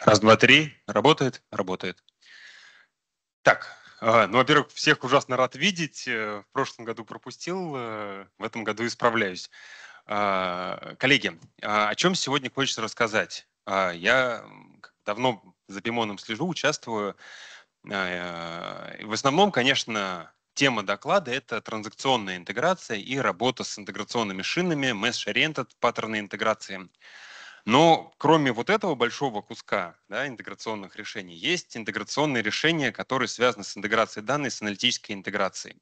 Раз, два, три. Работает? Работает. Так, а, ну, во-первых, всех ужасно рад видеть. Э, в прошлом году пропустил, э, в этом году исправляюсь. А, коллеги, а, о чем сегодня хочется рассказать? Я давно за Пимоном слежу, участвую. Э, в основном, конечно, тема доклада – это транзакционная интеграция и работа с интеграционными шинами, mesh-oriented паттерны интеграции. Но кроме вот этого большого куска да, интеграционных решений, есть интеграционные решения, которые связаны с интеграцией данных, с аналитической интеграцией.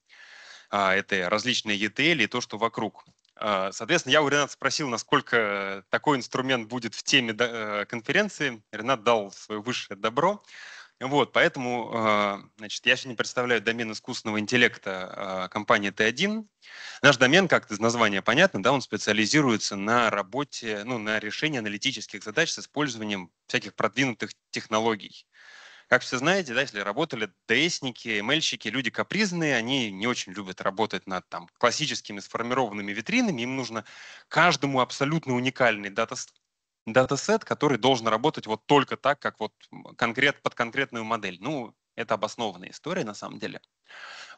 А, Это различные ETL и то, что вокруг. А, соответственно, я у Рената спросил, насколько такой инструмент будет в теме э, конференции. Ренат дал свое высшее добро. Вот, поэтому, а, значит, я не представляю домен искусственного интеллекта а, компании Т1. Наш домен, как из названия понятно, да, он специализируется на работе, ну, на решении аналитических задач с использованием всяких продвинутых технологий. Как все знаете, да, если работали ДСники, ML-щики, люди капризные, они не очень любят работать над там, классическими сформированными витринами, им нужно каждому абсолютно уникальный дата датасет, который должен работать вот только так, как вот конкрет, под конкретную модель. Ну, это обоснованная история на самом деле.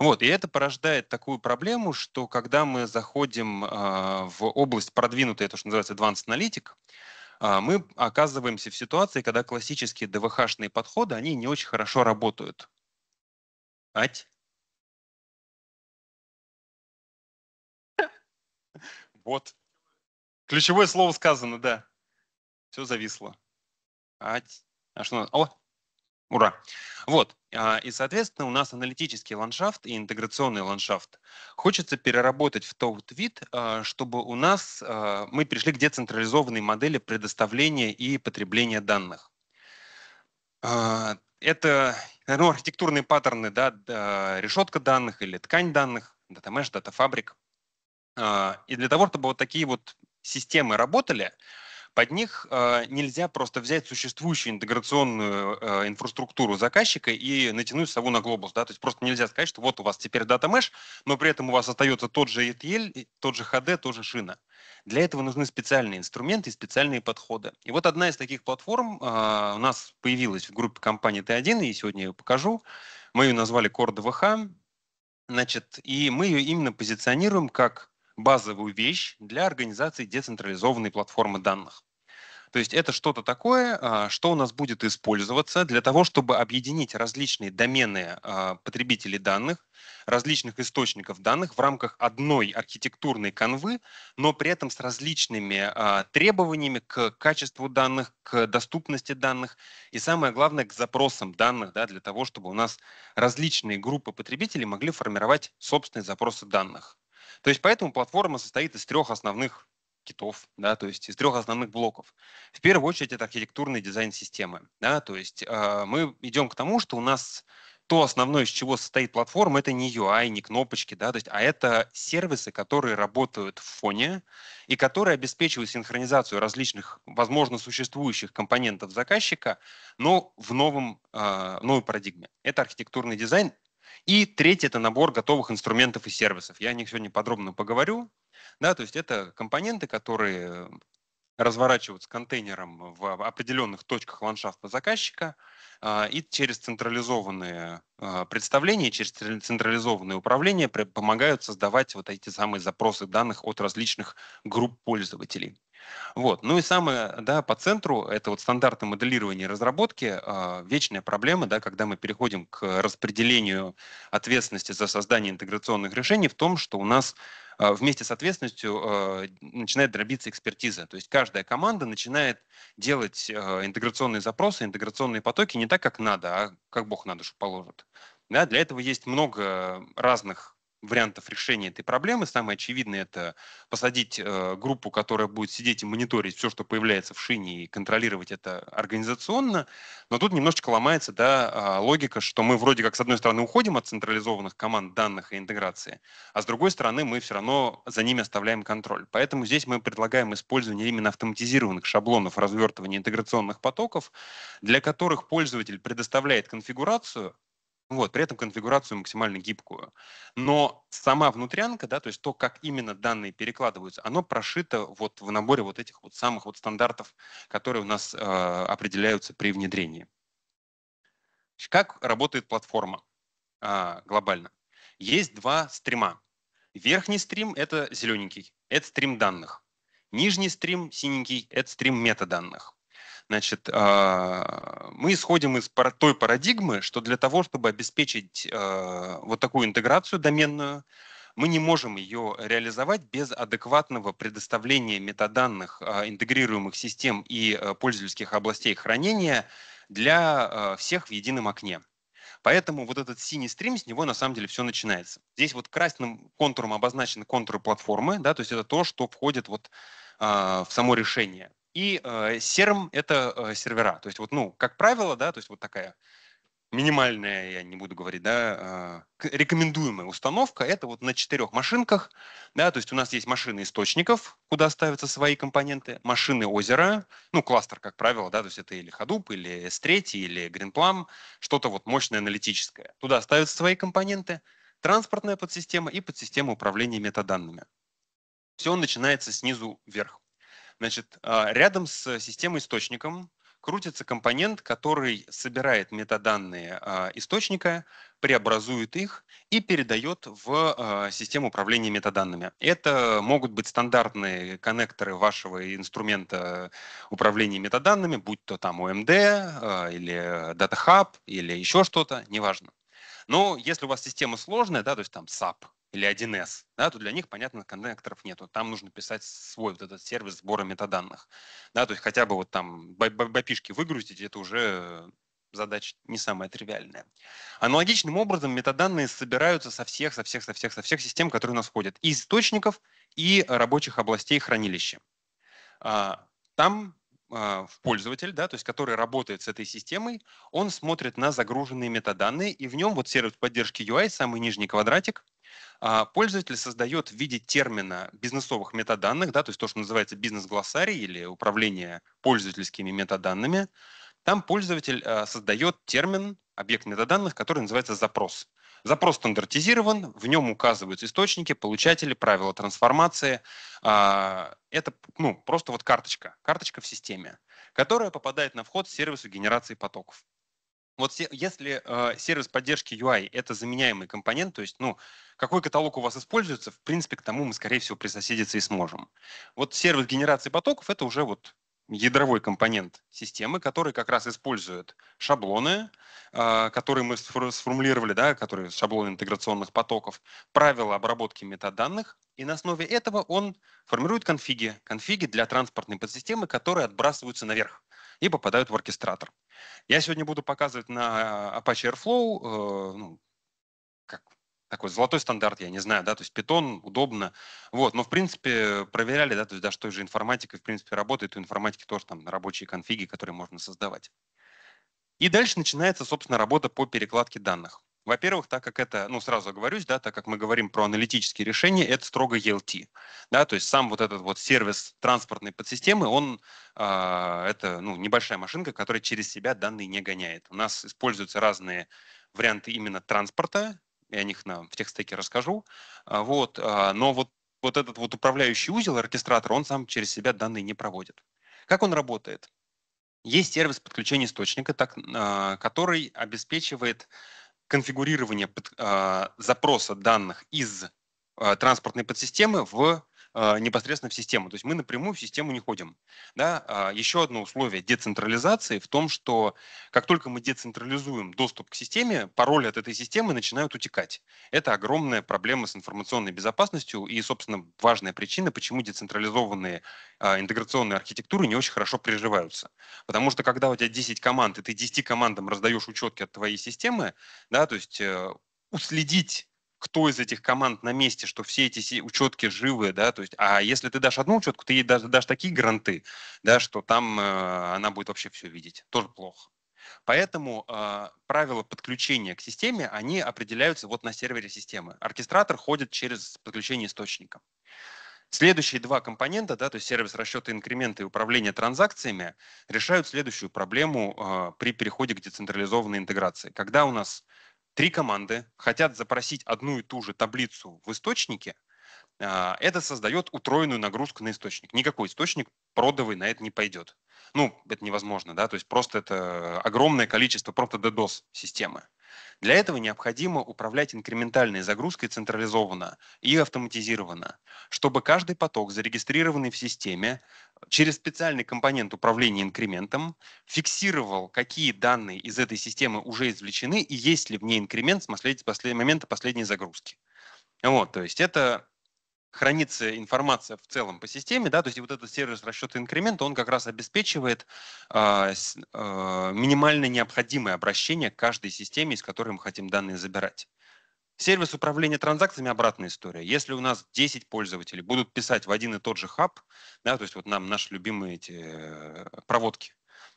Вот, и это порождает такую проблему, что когда мы заходим э, в область продвинутой, то, что называется advanced аналитик, э, мы оказываемся в ситуации, когда классические ДВХ-шные подходы, они не очень хорошо работают. Ать? Вот. Ключевое слово сказано, да. Все зависло. А, а что? О, ура. Вот. А, и, соответственно, у нас аналитический ландшафт и интеграционный ландшафт. Хочется переработать в тот вид, а, чтобы у нас а, мы пришли к децентрализованной модели предоставления и потребления данных. Это ну, архитектурные паттерны, да, решетка данных или ткань данных, дата mesh, дата фабрик. И для того, чтобы вот такие вот системы работали, под них э, нельзя просто взять существующую интеграционную э, э, инфраструктуру заказчика и натянуть сову на глобус. Да? То есть просто нельзя сказать, что вот у вас теперь дата Mesh, но при этом у вас остается тот же ETL, тот же HD, тоже шина. Для этого нужны специальные инструменты и специальные подходы. И вот одна из таких платформ э, у нас появилась в группе компании Т1, и сегодня я ее покажу. Мы ее назвали Core DVH. Значит, и мы ее именно позиционируем как базовую вещь для организации децентрализованной платформы данных. То есть это что-то такое, а, что у нас будет использоваться для того, чтобы объединить различные домены а, потребителей данных, различных источников данных в рамках одной архитектурной канвы, но при этом с различными а, требованиями к качеству данных, к доступности данных и, самое главное, к запросам данных, да, для того, чтобы у нас различные группы потребителей могли формировать собственные запросы данных. То есть поэтому платформа состоит из трех основных китов, да, то есть из трех основных блоков. В первую очередь это архитектурный дизайн системы, да, то есть э, мы идем к тому, что у нас то основное, из чего состоит платформа, это не UI, не кнопочки, да, то есть, а это сервисы, которые работают в фоне и которые обеспечивают синхронизацию различных, возможно, существующих компонентов заказчика, но в новом, э, новой парадигме. Это архитектурный дизайн. И третий – это набор готовых инструментов и сервисов. Я о них сегодня подробно поговорю, да, то есть это компоненты, которые разворачиваются контейнером в определенных точках ландшафта заказчика а, и через централизованные а, представления, через централизованное управление помогают создавать вот эти самые запросы данных от различных групп пользователей. Вот. Ну и самое, да, по центру, это вот стандарты моделирования и разработки, э, вечная проблема, да, когда мы переходим к распределению ответственности за создание интеграционных решений в том, что у нас а, вместе с ответственностью э, начинает дробиться экспертиза. То есть каждая команда начинает делать э, интеграционные запросы, интеграционные потоки не так, как надо, а как бог на душу положит. Да, для этого есть много разных вариантов решения этой проблемы. Самое очевидное – это посадить э, группу, которая будет сидеть и мониторить все, что появляется в шине, и контролировать это организационно. Но тут немножечко ломается да, а, логика, что мы вроде как, с одной стороны, уходим от централизованных команд данных и интеграции, а с другой стороны, мы все равно за ними оставляем контроль. Поэтому здесь мы предлагаем использование именно автоматизированных шаблонов развертывания интеграционных потоков, для которых пользователь предоставляет конфигурацию, вот, при этом конфигурацию максимально гибкую. Но сама внутрянка, да, то есть то, как именно данные перекладываются, оно прошито вот в наборе вот этих вот самых вот стандартов, которые у нас э, определяются при внедрении. Как работает платформа э, глобально? Есть два стрима. Верхний стрим — это зелененький, это стрим данных. Нижний стрим, синенький, это стрим метаданных. Значит, а, мы исходим из той парадигмы, что для того, чтобы обеспечить а, вот такую интеграцию доменную, мы не можем ее реализовать без адекватного предоставления метаданных а, интегрируемых систем и пользовательских областей хранения для всех в едином окне. Поэтому вот этот синий стрим, с него на самом деле все начинается. Здесь вот красным контуром обозначены контуры платформы, да, то есть это то, что входит вот э, в само решение. И э, серм — это э, сервера. То есть вот, ну, как правило, да, то есть вот такая минимальная, я не буду говорить, да, э, рекомендуемая установка — это вот на четырех машинках, да, то есть у нас есть машины источников, куда ставятся свои компоненты, машины озера, ну, кластер, как правило, да, то есть это или Hadoop, или S3, или Greenplum, что-то вот мощное аналитическое. Туда ставятся свои компоненты, транспортная подсистема и подсистема управления метаданными. Все начинается снизу вверх. Значит, а, рядом с системой источником крутится компонент, который собирает метаданные а, источника, преобразует их и передает в а, систему управления метаданными. Это могут быть стандартные коннекторы вашего инструмента управления метаданными, будь то там OMD эм или Data Hub или еще что-то, неважно. Но если у вас система сложная, да, то есть там SAP, или 1С, да, то для них, понятно, коннекторов нету. Там нужно писать свой вот этот сервис сбора метаданных. Да, то есть хотя бы вот там бапишки выгрузить, это уже задача не самая тривиальная. Аналогичным образом метаданные собираются со всех, со всех, со всех, со всех систем, которые у нас входят. И источников, и рабочих областей хранилища. А, там а, в пользователь, да, то есть который работает с этой системой, он смотрит на загруженные метаданные, и в нем вот сервис поддержки UI, самый нижний квадратик, а, пользователь создает в виде термина бизнесовых метаданных, да, то есть то, что называется бизнес-глоссарий или управление пользовательскими метаданными, там пользователь а, создает термин, объект метаданных, который называется запрос. Запрос стандартизирован, в нем указываются источники, получатели, правила трансформации. А, это ну, просто вот карточка, карточка в системе, которая попадает на вход сервису генерации потоков вот если э, сервис поддержки UI это заменяемый компонент, то есть, ну, какой каталог у вас используется, в принципе, к тому мы, скорее всего, присоседиться и сможем. Вот сервис генерации потоков это уже вот ядровой компонент системы, который как раз использует шаблоны, э, которые мы сформулировали, да, которые шаблоны интеграционных потоков, правила обработки метаданных, и на основе этого он формирует конфиги, конфиги для транспортной подсистемы, которые отбрасываются наверх и попадают в оркестратор. Я сегодня буду показывать на э, Apache Airflow, э, ну, как такой золотой стандарт, я не знаю, да, то есть Python удобно. Вот, но, в принципе, проверяли, да, то есть даже той же информатикой, в принципе, работает, у информатики тоже там рабочие конфиги, которые можно создавать. И дальше начинается, собственно, работа по перекладке данных. Во-первых, так как это, ну, сразу оговорюсь, да, так как мы говорим про аналитические решения, это строго ELT, да, то есть сам вот этот вот сервис транспортной подсистемы, он, э, это, ну, небольшая машинка, которая через себя данные не гоняет. У нас используются разные варианты именно транспорта, я о них на, в техстеке расскажу, а, вот, э, но вот, вот этот вот управляющий узел, оркестратор, он сам через себя данные не проводит. Как он работает? Есть сервис подключения источника, так, э, который обеспечивает конфигурирования под, э, запроса данных из э, транспортной подсистемы в а, непосредственно в систему. То есть мы напрямую в систему не ходим. Да? А, еще одно условие децентрализации в том, что как только мы децентрализуем доступ к системе, пароли от этой системы начинают утекать. Это огромная проблема с информационной безопасностью и, собственно, важная причина, почему децентрализованные а, интеграционные архитектуры не очень хорошо приживаются. Потому что когда у тебя 10 команд, и ты 10 командам раздаешь учетки от твоей системы, да, то есть э, уследить кто из этих команд на месте, что все эти учетки живы, да, то есть, а если ты дашь одну учетку, ты ей дашь, дашь такие гранты, да, что там э, она будет вообще все видеть, тоже плохо. Поэтому э, правила подключения к системе, они определяются вот на сервере системы. Оркестратор ходит через подключение источника. Следующие два компонента, да, то есть сервис расчета инкремента и управление транзакциями, решают следующую проблему э, при переходе к децентрализованной интеграции. Когда у нас три команды хотят запросить одну и ту же таблицу в источнике, а, это создает утроенную нагрузку на источник. Никакой источник продовый на это не пойдет. Ну, это невозможно, да, то есть просто это огромное количество просто DDoS системы. Для этого необходимо управлять инкрементальной загрузкой централизованно и автоматизированно, чтобы каждый поток, зарегистрированный в системе, через специальный компонент управления инкрементом фиксировал, какие данные из этой системы уже извлечены и есть ли в ней инкремент с момента последней загрузки. Вот, то есть это хранится информация в целом по системе, да, то есть вот этот сервис расчета инкремента, он как раз обеспечивает э, э, минимально необходимое обращение к каждой системе, из которой мы хотим данные забирать. Сервис управления транзакциями – обратная история. Если у нас 10 пользователей будут писать в один и тот же хаб, да, то есть вот нам наши любимые эти э, проводки,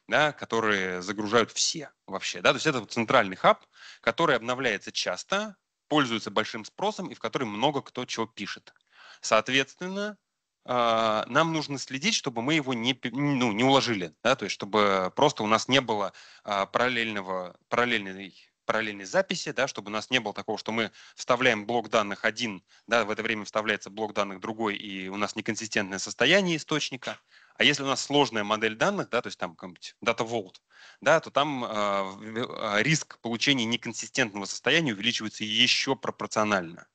да, которые загружают все вообще. Да? То есть это центральный хаб, который обновляется часто, пользуется большим спросом и в который много кто чего пишет. Соответственно, а, нам нужно следить, чтобы мы его не, ну, не уложили, да, то есть чтобы просто у нас не было а, параллельного, параллельной параллельной записи, да, чтобы у нас не было такого, что мы вставляем блок данных один, да, в это время вставляется блок данных другой, и у нас неконсистентное состояние источника. А если у нас сложная модель данных, да, то есть там какой-нибудь Data Vault, да, то там э, э риск получения неконсистентного состояния увеличивается еще пропорционально.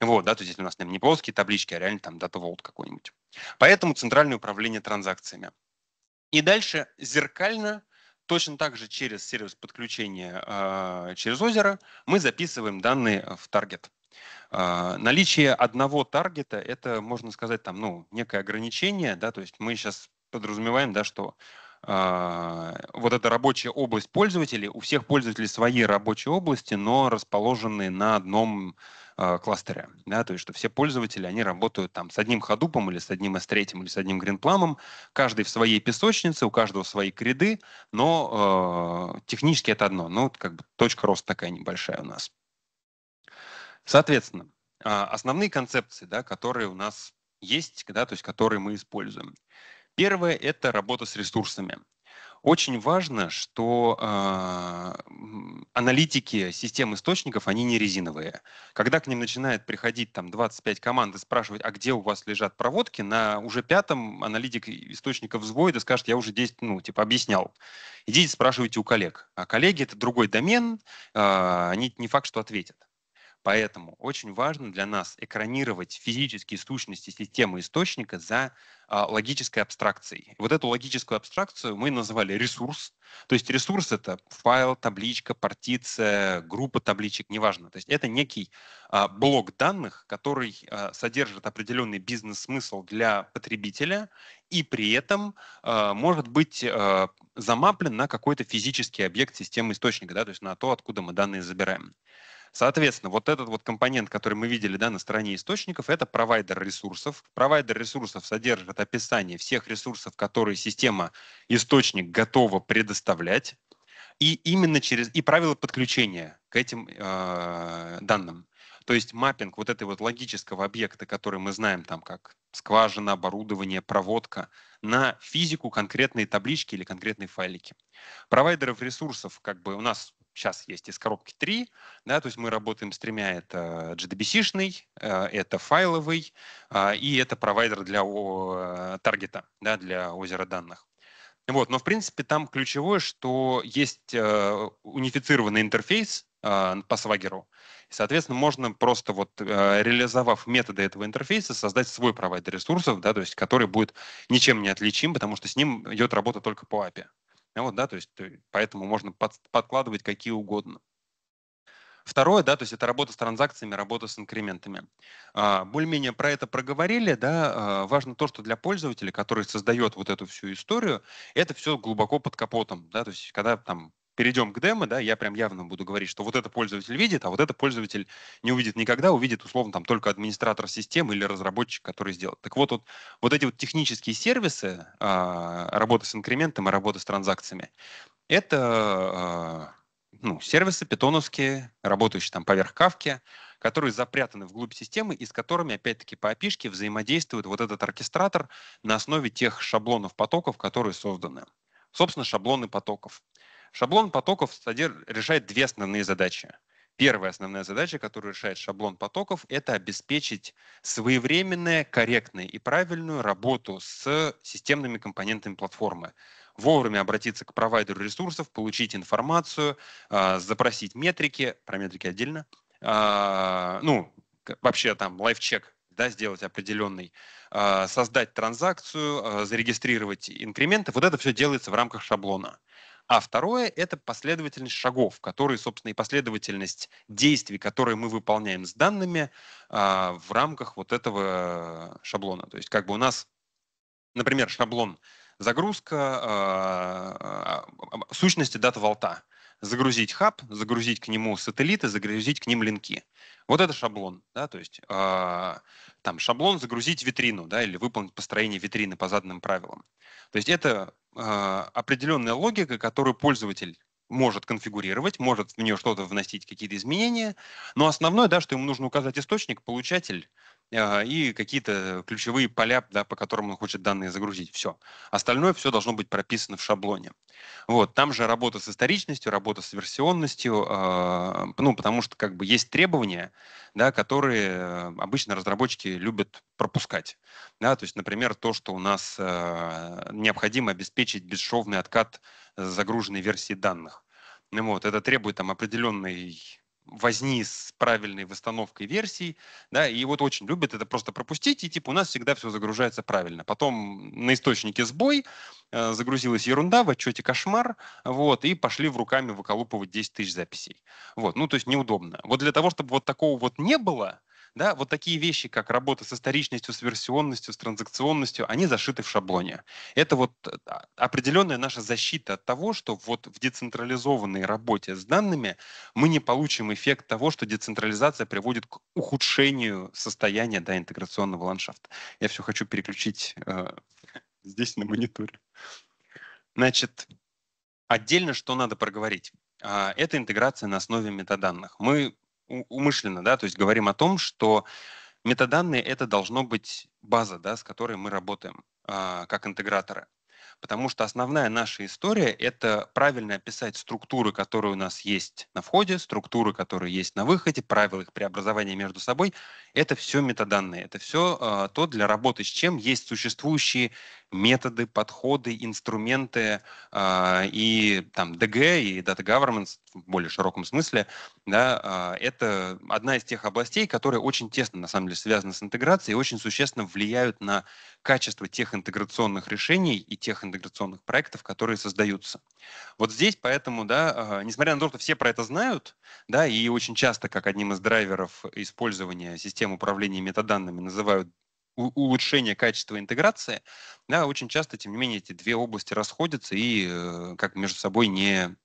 Вот, да, то есть если у нас не плоские таблички, а реально там Data Vault какой-нибудь. Поэтому центральное управление транзакциями. И дальше зеркально Точно так же через сервис подключения а, через озеро мы записываем данные в таргет. А, наличие одного таргета – это, можно сказать, там, ну, некое ограничение. Да, то есть мы сейчас подразумеваем, да, что а, вот эта рабочая область пользователей, у всех пользователей свои рабочие области, но расположенные на одном а, кластере, да, то есть что все пользователи, они работают там с одним ходупом или с одним S3 или с одним гринпламом, каждый в своей песочнице, у каждого свои креды, но э, технически это одно, ну, как бы точка роста такая небольшая у нас. Соответственно, а, основные концепции, да, которые у нас есть, да, то есть которые мы используем. Первое – это работа с ресурсами. Очень важно, что э, аналитики систем источников, они не резиновые. Когда к ним начинает приходить там 25 команд и спрашивать, а где у вас лежат проводки, на уже пятом аналитик источников сбоя скажет, я уже 10, ну, типа, объяснял. Идите спрашивайте у коллег. А коллеги — это другой домен, э, они не факт, что ответят. Поэтому очень важно для нас экранировать физические сущности системы источника за а, логической абстракцией. Вот эту логическую абстракцию мы назвали ресурс. То есть ресурс — это файл, табличка, партиция, группа табличек, неважно. То есть это некий а, блок данных, который а, содержит определенный бизнес-смысл для потребителя и при этом э, может быть э, замаплен на какой-то физический объект системы источника, да, то есть на то, откуда мы данные забираем. Соответственно, вот этот вот компонент, который мы видели да, на стороне источников, это провайдер ресурсов. Провайдер ресурсов содержит описание всех ресурсов, которые система источник готова предоставлять, и именно через и правила подключения к этим э, данным. То есть маппинг вот этого вот логического объекта, который мы знаем там как скважина, оборудование, проводка, на физику конкретной таблички или конкретные файлики. Провайдеров ресурсов как бы у нас сейчас есть из коробки три, да, то есть мы работаем с тремя, это JDBC-шный, э, это файловый, а, и это провайдер для э, таргета, да, для озера данных. Вот, но в принципе там ключевое, что есть э, унифицированный интерфейс а, по свагеру. Соответственно, можно просто вот реализовав методы этого интерфейса, создать свой провайдер ресурсов, да, то есть который будет ничем не отличим, потому что с ним идет работа только по API. Ну вот, да, то есть э, поэтому можно под, подкладывать какие угодно. Второе, да, то есть это работа с транзакциями, работа с инкрементами. А, более-менее про это проговорили, да, а, важно то, что для пользователя, который создает вот эту всю историю, это все глубоко под капотом, да, то есть когда там перейдем к демо, да, я прям явно буду говорить, что вот это пользователь видит, а вот это пользователь не увидит никогда, увидит условно там только администратор системы или разработчик, который сделал. Так вот, вот, вот эти вот технические сервисы, а, работа с инкрементом и работа с транзакциями, это а, ну, сервисы питоновские, работающие там поверх кавки, которые запрятаны вглубь системы и с которыми, опять-таки, по опишке взаимодействует вот этот оркестратор на основе тех шаблонов потоков, которые созданы. Собственно, шаблоны потоков. Шаблон потоков решает две основные задачи. Первая основная задача, которую решает шаблон потоков, это обеспечить своевременную, корректную и правильную работу с системными компонентами платформы. Вовремя обратиться к провайдеру ресурсов, получить информацию, а, запросить метрики, про метрики отдельно, а, ну, вообще там лайфчек да, сделать определенный, а, создать транзакцию, зарегистрировать инкременты. Вот это все делается в рамках шаблона. А второе — это последовательность шагов, которые, собственно, и последовательность действий, которые мы выполняем с данными а, в рамках вот этого э, шаблона. То есть как бы у нас, например, шаблон загрузка а, а, а сущности дата волта — загрузить хаб, загрузить к нему сателлиты, загрузить к ним линки. Вот это шаблон, да, то есть э, там шаблон загрузить витрину, да, или выполнить построение витрины по заданным правилам. То есть это э, определенная логика, которую пользователь может конфигурировать, может в нее что-то вносить, какие-то изменения, но основное, да, что ему нужно указать источник, получатель, а, и какие-то ключевые поля, да, по которым он хочет данные загрузить. Все. Остальное все должно быть прописано в шаблоне. Вот. Там же работа с историчностью, работа с версионностью, э, ну, потому что как бы есть требования, да, которые обычно разработчики любят пропускать. Да, то есть, например, то, что у нас э, необходимо обеспечить бесшовный откат загруженной версии данных. Вот, это требует там определенной возни с правильной восстановкой версий, да, и вот очень любят это просто пропустить, и типа у нас всегда все загружается правильно. Потом на источнике сбой, э, загрузилась ерунда, в отчете кошмар, вот, и пошли в руками выколупывать 10 тысяч записей. Вот, ну, то есть неудобно. Вот для того, чтобы вот такого вот не было, да, вот такие вещи, как работа с историчностью, с версионностью, с транзакционностью, они зашиты в шаблоне. Это вот э, а, определенная наша защита от того, что вот в децентрализованной работе с данными мы не получим эффект того, что децентрализация приводит к ухудшению состояния да, интеграционного ландшафта. Я все хочу переключить э, здесь на мониторе. Значит, отдельно что надо проговорить. А, это интеграция на основе метаданных. Мы умышленно, да, то есть говорим о том, что метаданные — это должно быть база, да, с которой мы работаем э, как интеграторы. Потому что основная наша история — это правильно описать структуры, которые у нас есть на входе, структуры, которые есть на выходе, правила их преобразования между собой. Это все метаданные, это все э, а, то, для работы с чем есть существующие методы, подходы, инструменты э, и там ДГ и Data Governance в более широком смысле, да, э, это одна из тех областей, которые очень тесно, на самом деле, связаны с интеграцией и очень существенно влияют на качество тех интеграционных решений и тех интеграционных проектов, которые создаются. Вот здесь поэтому, да, э, несмотря на то, что все про это знают, да, и очень часто как одним из драйверов использования систем управления метаданными называют улучшения качества интеграции, да, очень часто, тем не менее, эти две области расходятся и э, как между собой не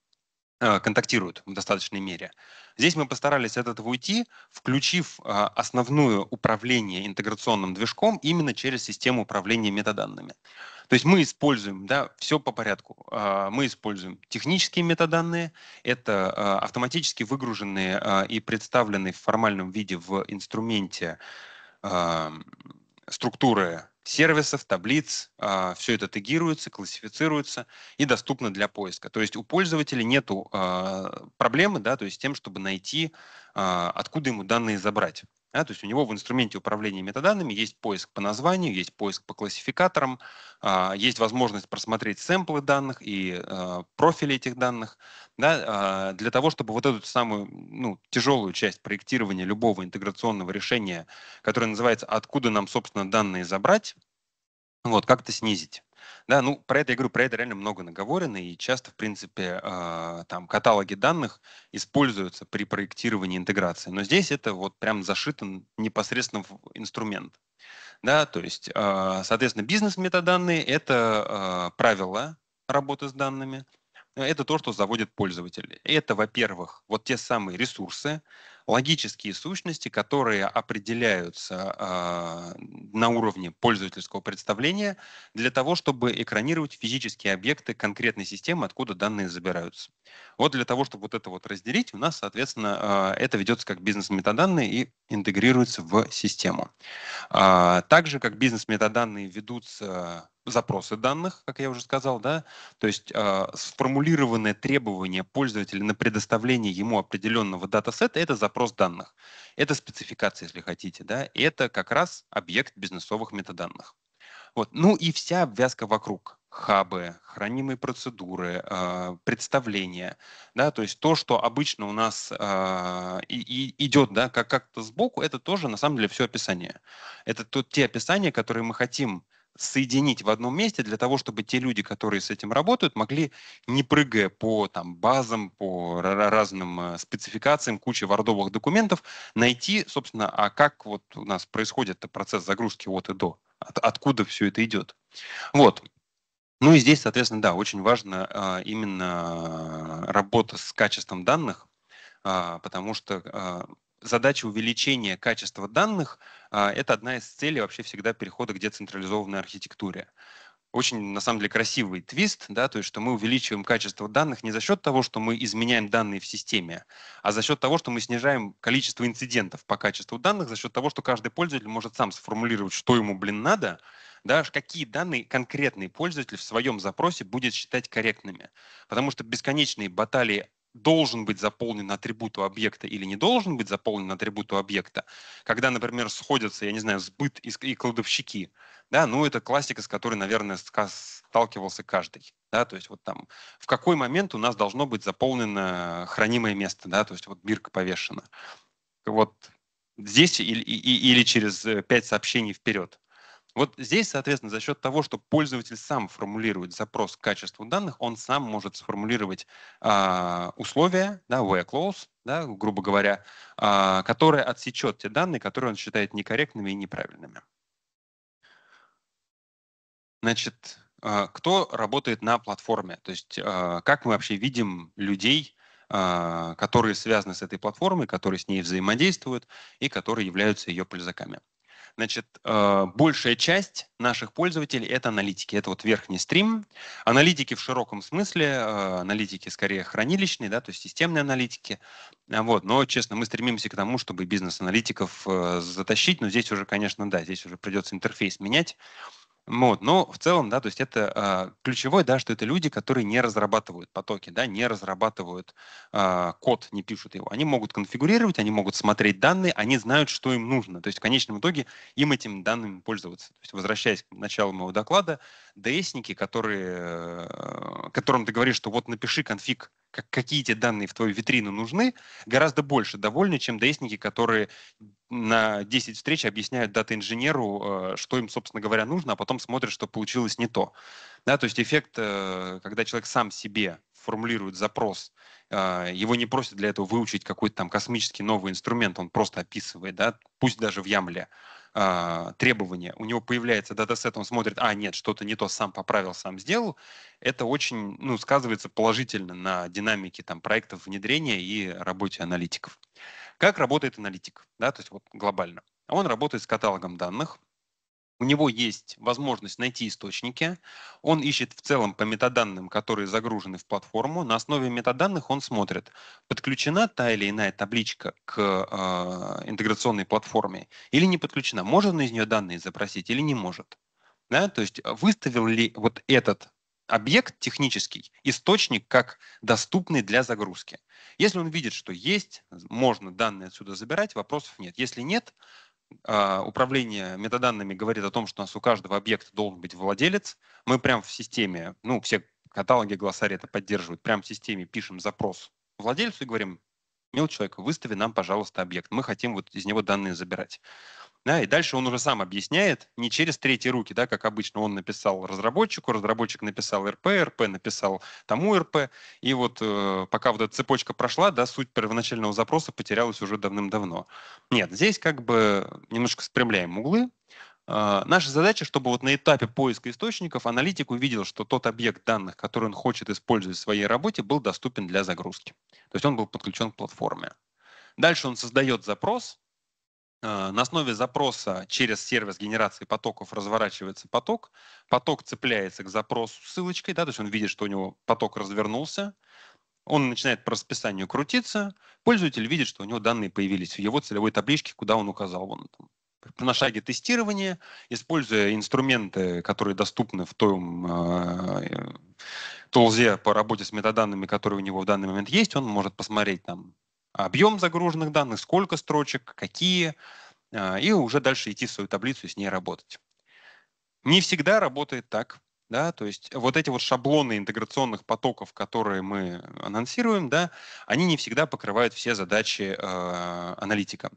э, контактируют в достаточной мере. Здесь мы постарались от этого уйти, включив а, основное управление интеграционным движком именно через систему управления метаданными. То есть мы используем, да, все по порядку. А, мы используем технические метаданные, это а, автоматически выгруженные и представленные в формальном виде в инструменте структуры сервисов, таблиц, а, все это тегируется, классифицируется и доступно для поиска. То есть у пользователя нет а, проблемы да, то есть тем, чтобы найти, а, откуда ему данные забрать. Да, то есть у него в инструменте управления метаданными есть поиск по названию, есть поиск по классификаторам, а, есть возможность просмотреть сэмплы данных и а, профили этих данных, да, а, для того, чтобы вот эту самую ну, тяжелую часть проектирования любого интеграционного решения, которое называется «Откуда нам, собственно, данные забрать?», вот, как-то снизить. Да, ну, про это я говорю, про это реально много наговорено, и часто, в принципе, э, там каталоги данных используются при проектировании интеграции. Но здесь это вот прям зашито непосредственно в инструмент. Да, то есть, э, соответственно, бизнес-метаданные — это э, правила работы с данными — Э, это то, что заводит пользователей. Это, во-первых, вот те самые ресурсы, логические сущности, которые определяются э, на уровне пользовательского представления для того, чтобы экранировать физические объекты конкретной системы, откуда данные забираются. Вот для того, чтобы вот это вот разделить, у нас, соответственно, э, это ведется как бизнес-метаданные и интегрируется в систему. Э, также как бизнес-метаданные ведутся запросы данных, как я уже сказал, да, то есть э, сформулированное требование пользователя на предоставление ему определенного датасета – это запрос данных, это спецификация, если хотите, да, это как раз объект бизнесовых метаданных. Вот. Ну и вся обвязка вокруг хабы, хранимые процедуры, э, представления, да, то есть то, что обычно у нас э, и, и идет, да, как как-то сбоку, это тоже на самом деле все описание. Это то, те описания, которые мы хотим соединить в одном месте для того, чтобы те люди, которые с этим работают, могли, не прыгая по там, базам, по разным э, спецификациям, куче вордовых документов, найти, собственно, а как вот у нас происходит процесс загрузки от и до, от, откуда все это идет. Вот. Ну и здесь, соответственно, да, очень важно а, именно а, работа с качеством данных, а, потому что задача увеличения качества данных а, – это одна из целей вообще всегда перехода к децентрализованной архитектуре. Очень, на самом деле, красивый твист, да, то есть, что мы увеличиваем качество данных не за счет того, что мы изменяем данные в системе, а за счет того, что мы снижаем количество инцидентов по качеству данных, за счет того, что каждый пользователь может сам сформулировать, что ему, блин, надо, да, какие данные конкретный пользователь в своем запросе будет считать корректными. Потому что бесконечные баталии должен быть заполнен атрибуту объекта или не должен быть заполнен атрибуту объекта, когда, например, сходятся, я не знаю, сбыт и кладовщики, да, ну это классика, с которой, наверное, сталкивался каждый, да, то есть вот там в какой момент у нас должно быть заполнено хранимое место, да, то есть вот бирка повешена, вот здесь или, или через э, пять сообщений вперед, вот здесь, соответственно, за счет того, что пользователь сам формулирует запрос к качеству данных, он сам может сформулировать э, условия, да, where clause, да, грубо говоря, э, которое отсечет те данные, которые он считает некорректными и неправильными. Значит, э, кто работает на платформе? То есть э, как мы вообще видим людей, которые связаны с этой платформой, которые с ней взаимодействуют и которые являются ее пользаками. Значит, э, большая часть наших пользователей — это аналитики. Это вот верхний стрим. Аналитики в широком смысле, э, аналитики скорее хранилищные, да, то есть системные аналитики. А вот. Но, честно, мы стремимся к тому, чтобы бизнес-аналитиков э, затащить, но здесь уже, конечно, да, здесь уже придется интерфейс менять. Вот, но в целом, да, то есть это э, ключевое, да, что это люди, которые не разрабатывают потоки, да, не разрабатывают э, код, не пишут его. Они могут конфигурировать, они могут смотреть данные, они знают, что им нужно. То есть в конечном итоге им этим данными пользоваться. То есть возвращаясь к началу моего доклада, ds которые, э, которым ты говоришь, что вот напиши конфиг как, какие эти данные в твою витрину нужны, гораздо больше довольны, чем ДСники, которые на 10 встреч объясняют дата-инженеру, э, что им, собственно говоря, нужно, а потом смотрят, что получилось не то. Да, то есть эффект, э, когда человек сам себе формулирует запрос, э, его не просят для этого выучить какой-то там космический новый инструмент, он просто описывает, да, пусть даже в Ямле, а, требования, у него появляется датасет, он смотрит, а, нет, что-то не то, сам поправил, сам сделал, это очень ну, сказывается положительно на динамике там, проектов внедрения и работе аналитиков. Как работает аналитик? Да, то есть вот глобально. Он работает с каталогом данных, у него есть возможность найти источники. Он ищет в целом по метаданным, которые загружены в платформу. На основе метаданных он смотрит, подключена та или иная табличка к э, интеграционной платформе или не подключена. Может он из нее данные запросить или не может. Да? То есть а, выставил ли вот этот объект технический, источник как доступный для загрузки. Если он видит, что есть, можно данные отсюда забирать, вопросов нет. Если нет, а, управление метаданными говорит о том, что у нас у каждого объекта должен быть владелец. Мы прям в системе, ну, все каталоги, глоссари это поддерживают, прям в системе пишем запрос владельцу и говорим, мел человек выстави нам, пожалуйста, объект. Мы хотим вот из него данные забирать. Да, и дальше он уже сам объясняет, не через третьи руки, да, как обычно он написал разработчику, разработчик написал РП, РП написал тому РП, и вот э, пока вот эта цепочка прошла, да, суть первоначального запроса потерялась уже давным-давно. Нет, здесь как бы немножко спрямляем углы, а, наша задача, чтобы вот на этапе поиска источников аналитик увидел, что тот объект данных, который он хочет использовать в своей работе, был доступен для загрузки. То есть он был подключен к платформе. Дальше он создает запрос. А, на основе запроса через сервис генерации потоков разворачивается поток. Поток цепляется к запросу ссылочкой, да, то есть он видит, что у него поток развернулся. Он начинает по расписанию крутиться. Пользователь видит, что у него данные появились в его целевой табличке, куда он указал. Вон там, на шаге тестирования, используя инструменты, которые доступны в том э, тулзе по работе с метаданными, которые у него в данный момент есть, он может посмотреть там объем загруженных данных, сколько строчек, какие, э, и уже дальше идти в свою таблицу и с ней работать. Не всегда работает так. Да, то есть вот эти вот шаблоны интеграционных потоков, которые мы анонсируем, да, они не всегда покрывают все задачи э, аналитика.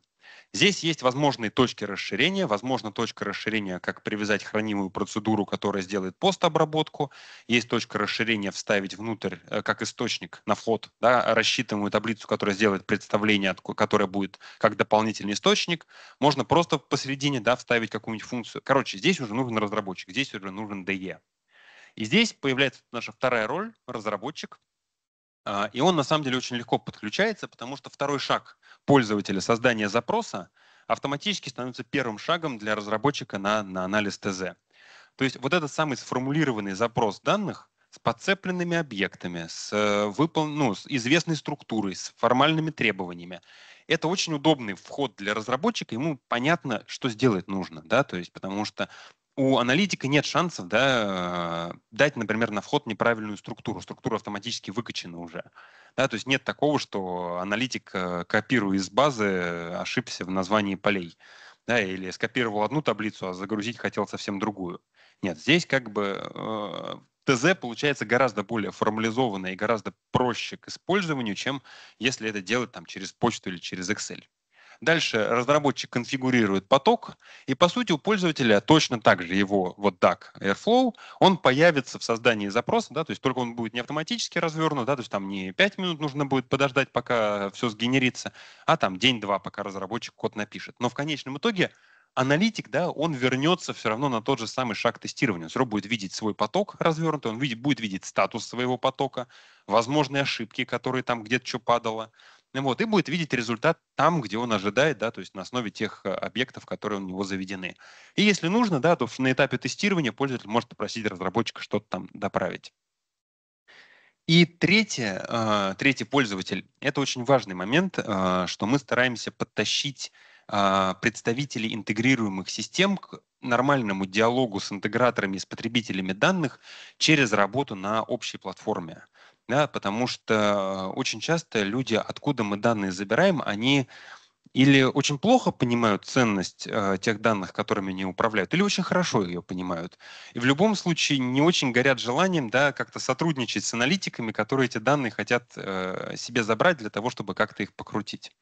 Здесь есть возможные точки расширения. Возможно, точка расширения, как привязать хранимую процедуру, которая сделает постобработку. Есть точка расширения вставить внутрь, э, как источник на вход, да, рассчитываемую таблицу, которая сделает представление, которая будет как дополнительный источник. Можно просто посередине да, вставить какую-нибудь функцию. Короче, здесь уже нужен разработчик, здесь уже нужен DE. И здесь появляется наша вторая роль, разработчик, а, и он на самом деле очень легко подключается, потому что второй шаг пользователя создание запроса автоматически становится первым шагом для разработчика на, на анализ ТЗ. То есть вот этот самый сформулированный запрос данных с подцепленными объектами, с, э, выпол... ну, с известной структурой, с формальными требованиями. Это очень удобный вход для разработчика, ему понятно, что сделать нужно, да, то есть потому что у аналитика нет шансов да, дать, например, на вход неправильную структуру. Структура автоматически выкачена уже. Да, то есть нет такого, что аналитик, э, копируя из базы, ошибся в названии полей. Да, или скопировал одну таблицу, а загрузить хотел совсем другую. Нет, здесь как бы э, ТЗ получается гораздо более формализованное и гораздо проще к использованию, чем если это делать там, через почту или через Excel. Дальше разработчик конфигурирует поток, и по сути у пользователя точно так же его вот так Airflow, он появится в создании запроса, да, то есть только он будет не автоматически развернут, да, то есть там не 5 минут нужно будет подождать, пока все сгенерится, а там день-два, пока разработчик код напишет. Но в конечном итоге аналитик, да, он вернется все равно на тот же самый шаг тестирования. Он все равно будет видеть свой поток развернутый, он видит, будет видеть статус своего потока, возможные ошибки, которые там где-то что падало, вот, и будет видеть результат там, где он ожидает, да, то есть на основе тех э, объектов, которые у него заведены. И если нужно, да, то на этапе тестирования пользователь может попросить разработчика что-то там доправить. И третье, э, третий пользователь, это очень важный момент, э, что мы стараемся подтащить представителей интегрируемых систем к нормальному диалогу с интеграторами и с потребителями данных через работу на общей платформе да, потому что э, очень часто люди, откуда мы данные забираем, они или очень плохо понимают ценность э, тех данных, которыми они управляют, или очень хорошо ее понимают. И в любом случае не очень горят желанием да, как-то сотрудничать с аналитиками, которые эти данные хотят э, себе забрать для того, чтобы как-то их покрутить.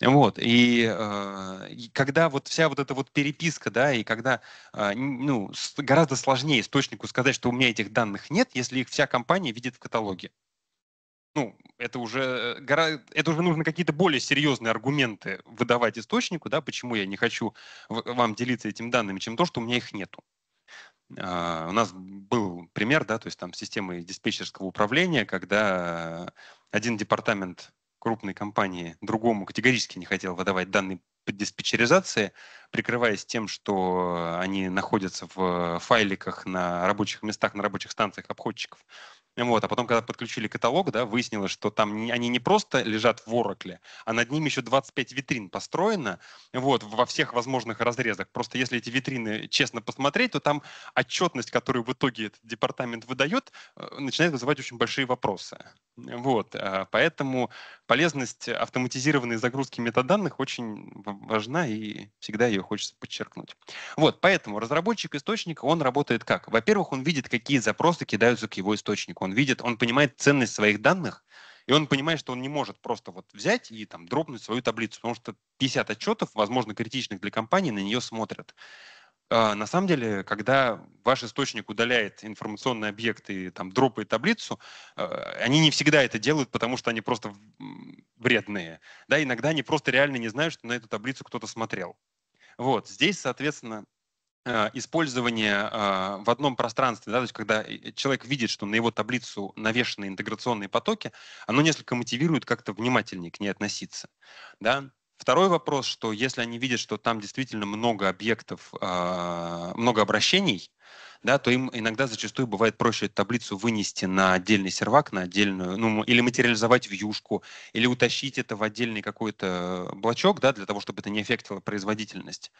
Вот. И, э, и когда вот вся вот эта вот переписка, да, и когда э, ну, гораздо сложнее источнику сказать, что у меня этих данных нет, если их вся компания видит в каталоге ну, это уже, э, это уже нужно какие-то более серьезные аргументы выдавать источнику, да, почему я не хочу вам делиться этими данными, чем то, что у меня их нету. А, у нас был пример, да, то есть там системы диспетчерского управления, когда один департамент крупной компании другому категорически не хотел выдавать данные по диспетчеризации, прикрываясь тем, что они находятся в файликах на рабочих местах, на рабочих станциях обходчиков. Вот. А потом, когда подключили каталог, да, выяснилось, что там они не просто лежат в Oracle, а над ним еще 25 витрин построено вот, во всех возможных разрезах. Просто если эти витрины честно посмотреть, то там отчетность, которую в итоге этот департамент выдает, э, начинает вызывать очень большие вопросы. Вот, а, поэтому полезность автоматизированной загрузки метаданных очень важна и всегда ее хочется подчеркнуть. Вот, поэтому разработчик источника, он работает как? Во-первых, он видит, какие запросы кидаются к его источнику. Он видит, он понимает ценность своих данных, и он понимает, что он не может просто вот взять и там дропнуть свою таблицу, потому что 50 отчетов, возможно, критичных для компании, на нее смотрят. А, на самом деле, когда ваш источник удаляет информационный объект и там дропает таблицу, а, они не всегда это делают, потому что они просто вредные. Да, иногда они просто реально не знают, что на эту таблицу кто-то смотрел. Вот, здесь, соответственно, а, использование в одном пространстве, да, то есть когда человек видит, что на его таблицу навешаны интеграционные потоки, оно несколько мотивирует как-то внимательнее к ней относиться. Да? Второй вопрос, что если они видят, что там действительно много объектов, а, много обращений, да, то им иногда зачастую бывает проще таблицу вынести на отдельный сервак, на отдельную, ну, или материализовать в юшку, или утащить это в отдельный какой-то блочок, да, для того, чтобы это не эффектило производительность.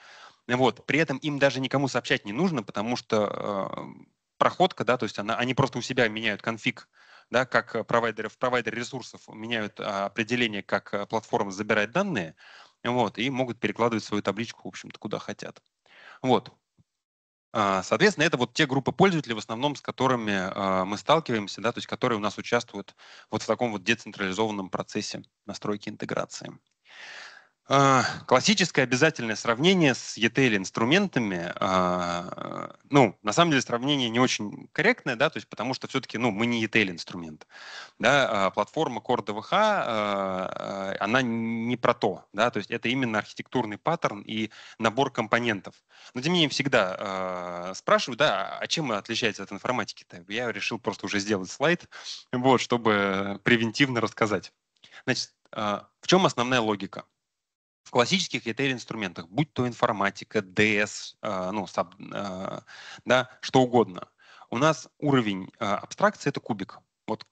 Вот. При этом им даже никому сообщать не нужно, потому что э, проходка, да, то есть она, они просто у себя меняют конфиг, да, как э, провайдеры провайдер ресурсов меняют а, определение, как э, платформа забирает данные, вот, и могут перекладывать свою табличку, в общем-то, куда хотят. Вот. А, соответственно, это вот те группы пользователей, в основном, с которыми а, мы сталкиваемся, да, то есть которые у нас участвуют вот в таком вот децентрализованном процессе настройки интеграции. А, классическое обязательное сравнение с ETL инструментами, а, ну, на самом деле сравнение не очень корректное, да, то есть потому что все-таки, ну, мы не ETL инструмент, да, а платформа Core DVH, она не про то, да, то есть это именно архитектурный паттерн и набор компонентов. Но тем не менее всегда спрашивают, да, а чем отличается от информатики-то? Я решил просто уже сделать слайд, вот, чтобы превентивно рассказать. Значит, в чем основная логика? в классических ETL-инструментах, будь то информатика, DS, э, ну, саб, э, да, что угодно. У нас уровень э, абстракции — это кубик. Вот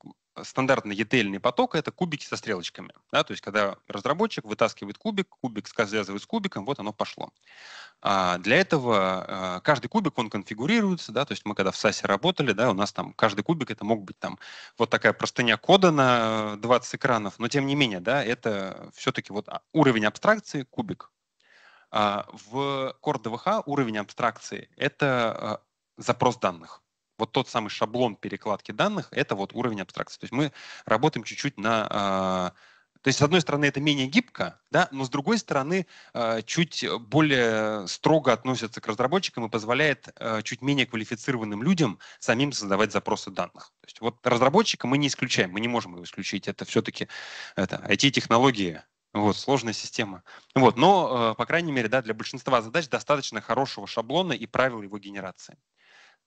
стандартный едельный поток — это кубики со стрелочками. Да, то есть когда разработчик вытаскивает кубик, кубик связывает с кубиком, вот оно пошло. А для этого а, каждый кубик, он конфигурируется, да, то есть мы когда в сасе работали, да, у нас там каждый кубик — это мог быть там вот такая простыня кода на 20 экранов, но тем не менее, да, это все-таки вот а, уровень абстракции — кубик. А в Core DVH уровень абстракции — это а, запрос данных вот тот самый шаблон перекладки данных, это вот уровень абстракции. То есть мы работаем чуть-чуть на... А, то есть, с одной стороны, это менее гибко, да, но с другой стороны, а, чуть более строго относится к разработчикам и позволяет а, чуть менее квалифицированным людям самим создавать запросы данных. То есть, вот разработчика мы не исключаем, мы не можем его исключить. Это все-таки это, IT-технологии, вот, сложная система. Вот, но, по крайней мере, да, для большинства задач достаточно хорошего шаблона и правил его генерации.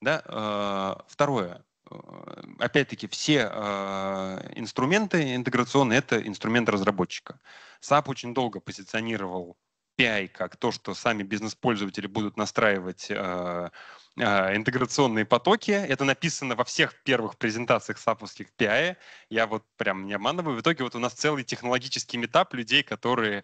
Да? Э, второе. Э, опять-таки, все э, инструменты интеграционные – это инструмент разработчика. SAP очень долго позиционировал API как то, что сами бизнес-пользователи будут настраивать интеграционные потоки. Это написано во всех первых презентациях саповских PI. Я вот прям не обманываю. В итоге вот у нас целый технологический метап людей, которые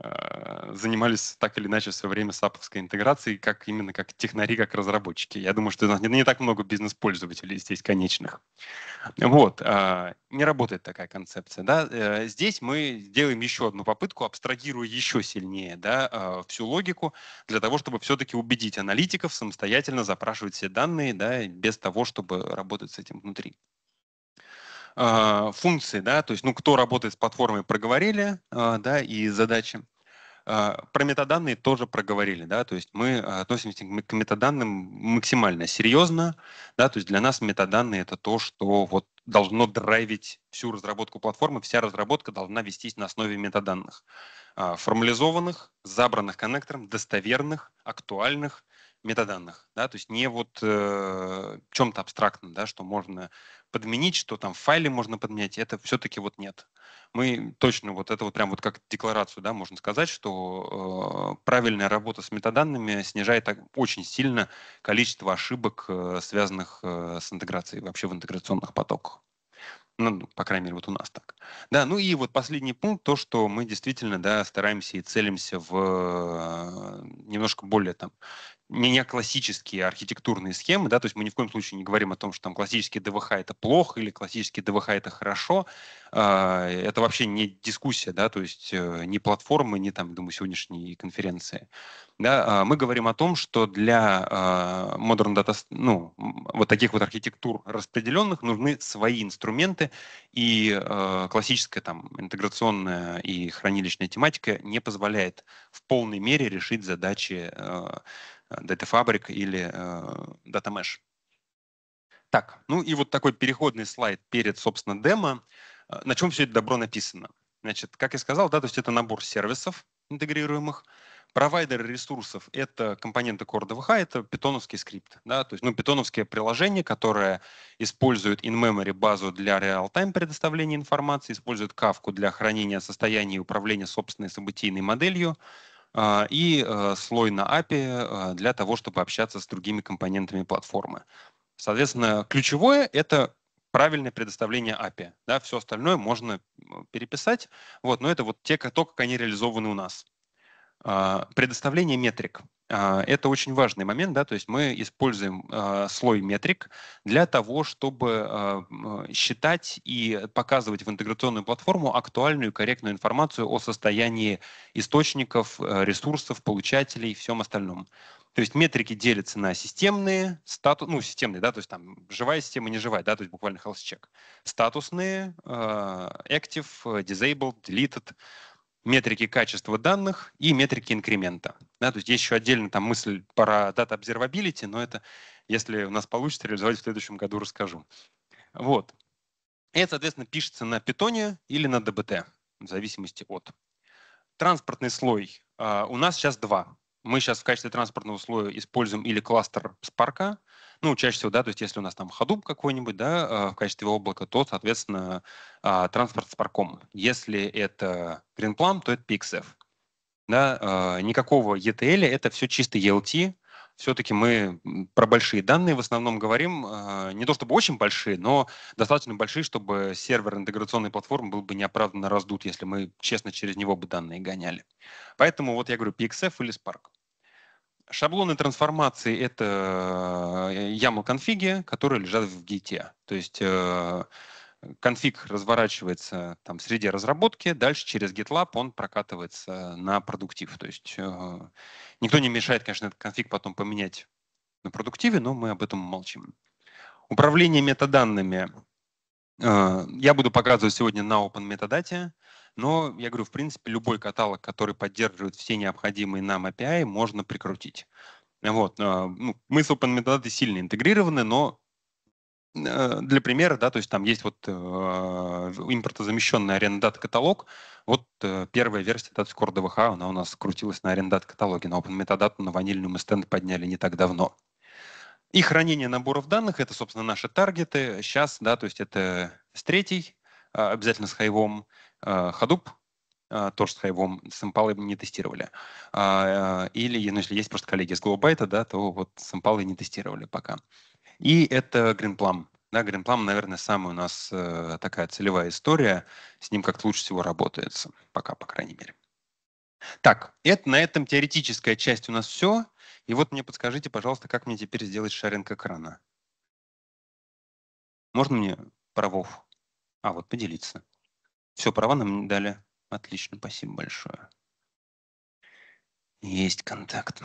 Э, занимались так или иначе в свое время саповской интеграцией, как именно как технари, как разработчики. Я думаю, что не, не так много бизнес-пользователей здесь конечных. Вот. Э, не работает такая концепция. Да? Э, здесь мы сделаем еще одну попытку, абстрагируя еще сильнее да, всю логику, для того, чтобы все-таки убедить аналитиков самостоятельно запрашивать все данные да, без того, чтобы работать с этим внутри. А, функции, да, то есть, ну, кто работает с платформой, проговорили, а, да, и задачи. А, про метаданные тоже проговорили, да, то есть мы относимся к метаданным максимально серьезно, да, то есть для нас метаданные это то, что вот должно драйвить всю разработку платформы, вся разработка должна вестись на основе метаданных, формализованных, забранных коннектором, достоверных, актуальных, метаданных, да, то есть не вот э, чем-то абстрактным, да, что можно подменить, что там файлы можно подменять, это все-таки вот нет. Мы точно вот это вот прям вот как декларацию, да, можно сказать, что э, правильная работа с метаданными снижает очень сильно количество ошибок, э, связанных э, с интеграцией вообще в интеграционных потоках. Ну, по крайней мере, вот у нас так. Да, ну и вот последний пункт, то, что мы действительно, да, стараемся и целимся в э, немножко более там не, не классические архитектурные схемы, да, то есть мы ни в коем случае не говорим о том, что там классический ДВХ это плохо или классический ДВХ это хорошо, а, это вообще не дискуссия, да, то есть э, не платформы, не там, думаю, сегодняшней конференции. Да, а, мы говорим о том, что для а, Modern Data, ну, вот таких вот архитектур распределенных нужны свои инструменты, и классическая там интеграционная и хранилищная тематика не позволяет в полной мере решить задачи DataFabric или э, DataMesh. Так, ну и вот такой переходный слайд перед, собственно, демо. Э, на чем все это добро написано? Значит, как я сказал, да, то есть это набор сервисов интегрируемых. Провайдеры ресурсов — это компоненты Core DVH, это питоновский скрипт. Да, то есть, ну, питоновское приложение, которое использует in-memory базу для real-time предоставления информации, использует кавку для хранения состояния и управления собственной событийной моделью, а, и э, слой на API э, для того, чтобы общаться с другими компонентами платформы. Соответственно, ключевое — это правильное предоставление API. Да, все остальное можно переписать, вот, но это вот те, то, как они реализованы у нас. А, предоставление метрик. А, это очень важный момент, да, то есть мы используем э, слой метрик для того, чтобы э, считать и показывать в интеграционную платформу актуальную и корректную информацию о состоянии источников, э, ресурсов, получателей и всем остальном. То есть метрики делятся на системные, статус, ну, системные, да, то есть там живая система, не живая, да, то есть буквально health check. Статусные, э, active, disabled, deleted, метрики качества данных и метрики инкремента. Да, то есть есть еще отдельно там мысль про дата observability, но это, если у нас получится реализовать в следующем году, расскажу. Вот. Это, соответственно, пишется на питоне или на DBT, в зависимости от. Транспортный слой а, у нас сейчас два мы сейчас в качестве транспортного слоя используем или кластер Spark, ну, чаще всего, да, то есть если у нас там ходуб какой-нибудь, да, э, в качестве облака, то, соответственно, а, транспорт с парком. Если это Greenplum, то это PXF. Да, э, никакого ETL, это все чисто ELT, все-таки мы про большие данные в основном говорим, э, не то чтобы очень большие, но достаточно большие, чтобы сервер интеграционной платформы был бы неоправданно раздут, если мы честно через него бы данные гоняли. Поэтому вот я говорю PXF или Spark. Шаблоны трансформации — это YAML-конфиги, э, которые лежат в гите. То есть э, конфиг разворачивается там, в среде разработки, дальше через GitLab он прокатывается на продуктив. То есть э, никто не мешает, конечно, этот конфиг потом поменять на продуктиве, но мы об этом молчим. Управление метаданными. Э, я буду показывать сегодня на OpenMetadata. Но, я говорю, в принципе, любой каталог, который поддерживает все необходимые нам API, можно прикрутить. Вот. А, ну, мы с OpenMetadata сильно интегрированы, но э, для примера, да, то есть там есть вот э, импортозамещенный арендат каталог. Вот э, первая версия DataScore DVH, она у нас крутилась на арендат каталоге, на Open Metadata на ванильную мы стенд подняли не так давно. И хранение наборов данных, это, собственно, наши таргеты. Сейчас, да, то есть это с третьей, а, обязательно с хайвом. Э, Э, Hadoop, э, тоже с хайвом, сэмпалы не тестировали. А, э, или, ну, если есть просто коллеги с Globite, да, то вот сэмпалы не тестировали пока. И это Greenplum. Да, Greenplum, наверное, самая у нас такая целевая история. С ним как-то лучше всего работается, пока, по крайней мере. Так, это, на этом теоретическая часть у нас все. И вот мне подскажите, пожалуйста, как мне теперь сделать шаринг экрана? Можно мне правов? А, вот поделиться. Все, права нам не дали. Отлично, спасибо большое. Есть контакт.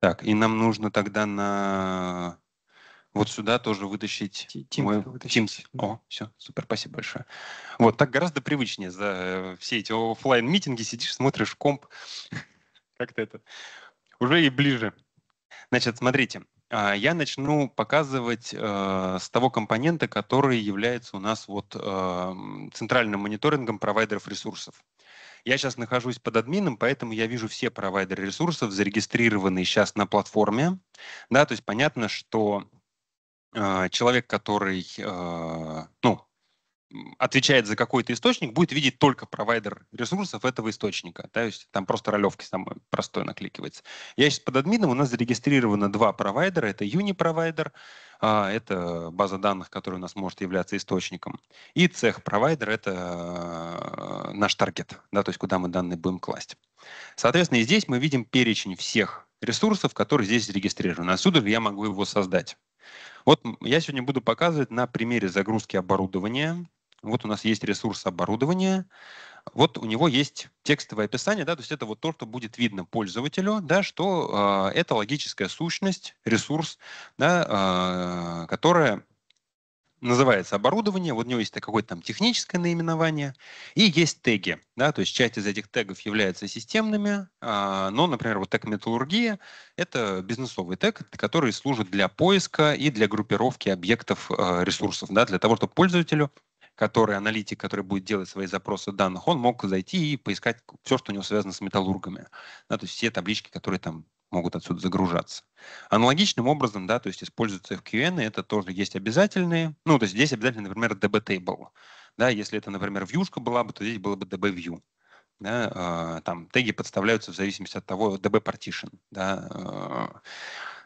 Так, и нам нужно тогда на вот сюда тоже вытащить Teams. Мой... Teams. О, все, супер, спасибо большое. Вот так гораздо привычнее за э, все эти офлайн митинги сидишь, смотришь комп, как-то это уже и ближе. Значит, смотрите, а, я начну показывать э, с того компонента, который является у нас вот э, центральным мониторингом провайдеров ресурсов. Я сейчас нахожусь под админом, поэтому я вижу все провайдеры ресурсов, зарегистрированные сейчас на платформе. Да, то есть понятно, что э, человек, который, э, ну, отвечает за какой-то источник, будет видеть только провайдер ресурсов этого источника. То есть там просто ролевки самое простое накликивается. Я сейчас под админом, у нас зарегистрировано два провайдера. Это Uniprovvider, а, это база данных, которая у нас может являться источником. И цех-провайдер — это э, наш таргет, да, то есть куда мы данные будем класть. Соответственно, и здесь мы видим перечень всех ресурсов, которые здесь зарегистрированы. Отсюда я могу его создать. Вот я сегодня буду показывать на примере загрузки оборудования вот у нас есть ресурс оборудования, вот у него есть текстовое описание, да, то есть это вот то, что будет видно пользователю, да, что э, это логическая сущность, ресурс, да, э, которая называется оборудование, вот у него есть какое-то там техническое наименование, и есть теги, да, то есть часть из этих тегов является системными, а, но, например, вот тег металлургия — это бизнесовый тег, который служит для поиска и для группировки объектов э, ресурсов, да, для того, чтобы пользователю который аналитик, который будет делать свои запросы данных, он мог зайти и поискать все, что у него связано с металлургами. Да, то есть все таблички, которые там могут отсюда загружаться. Аналогичным образом, да, то есть используются FQN, это тоже есть обязательные, ну, то есть здесь обязательно, например, db table, да, если это, например, вьюшка была бы, то здесь было бы DB-view, да, э, там теги подставляются в зависимости от того, DB-partition, да, э,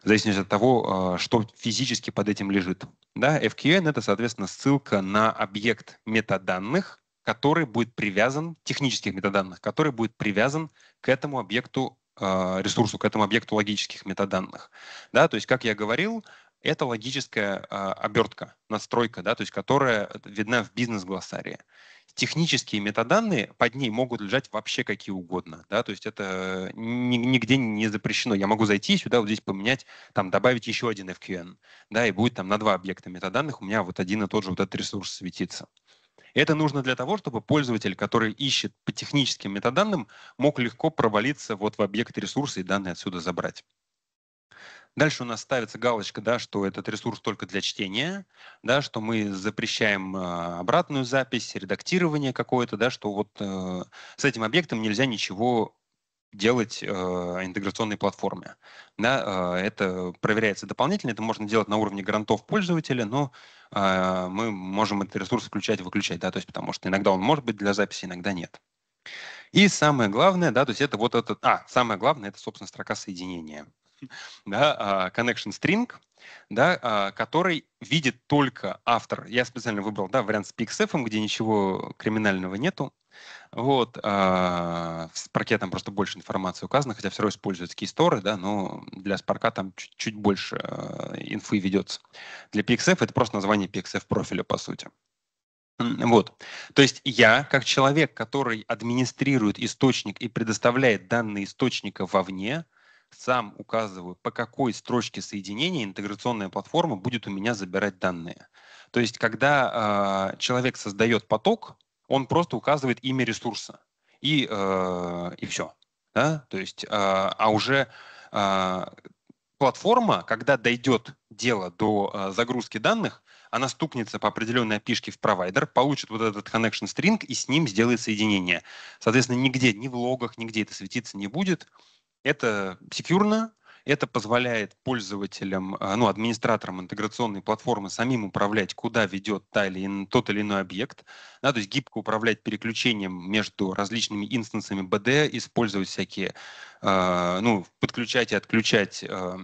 в зависимости от того, а, что физически под этим лежит. Да, FQN — это, соответственно, ссылка на объект метаданных, который будет привязан, технических метаданных, который будет привязан к этому объекту а, ресурсу, к этому объекту логических метаданных. Да, то есть, как я говорил, это логическая э, обертка, настройка, да, то есть которая видна в бизнес-глоссарии технические метаданные, под ней могут лежать вообще какие угодно, да, то есть это э, нигде не запрещено. Я могу зайти сюда, вот здесь поменять, там добавить еще один FQN, да, и будет там на два объекта метаданных у меня вот один и тот же вот этот ресурс светиться. Это нужно для того, чтобы пользователь, который ищет по техническим метаданным, мог легко провалиться вот в объект ресурса и данные отсюда забрать. Дальше у нас ставится галочка, да, что этот ресурс только для чтения, да, что мы запрещаем а, обратную запись, редактирование какое-то, да, что вот э, с этим объектом нельзя ничего делать э, интеграционной платформе. Да, э, это проверяется дополнительно, это можно делать на уровне грантов пользователя, но э, мы можем этот ресурс включать и выключать, да, то есть потому что иногда он может быть для записи, иногда нет. И самое главное, да, то есть это вот этот, а, самое главное, это, собственно, строка соединения. да, а, connection string, да, а, который видит только автор. Я специально выбрал да, вариант с PXF, где ничего криминального нету. Вот, в а, Спарке там просто больше информации указано, хотя все равно используются кейсторы, да, но для Спарка там чуть-чуть больше инфы ведется. Для PXF это просто название PXF профиля, по сути. Вот. То есть я, как человек, который администрирует источник и предоставляет данные источника вовне, сам указываю, по какой строчке соединения интеграционная платформа будет у меня забирать данные. То есть, когда э, человек создает поток, он просто указывает имя ресурса и, э, и все. Да? То есть, э, а уже э, платформа, когда дойдет дело до э, загрузки данных, она стукнется по определенной опишке в провайдер, получит вот этот connection string и с ним сделает соединение. Соответственно, нигде, ни в логах, нигде это светиться не будет. Это секьюрно, это позволяет пользователям, а, ну, администраторам интеграционной платформы самим управлять, куда ведет та или ин, тот или иной объект, да, то есть гибко управлять переключением между различными инстансами БД, использовать всякие, э, ну, подключать и отключать э,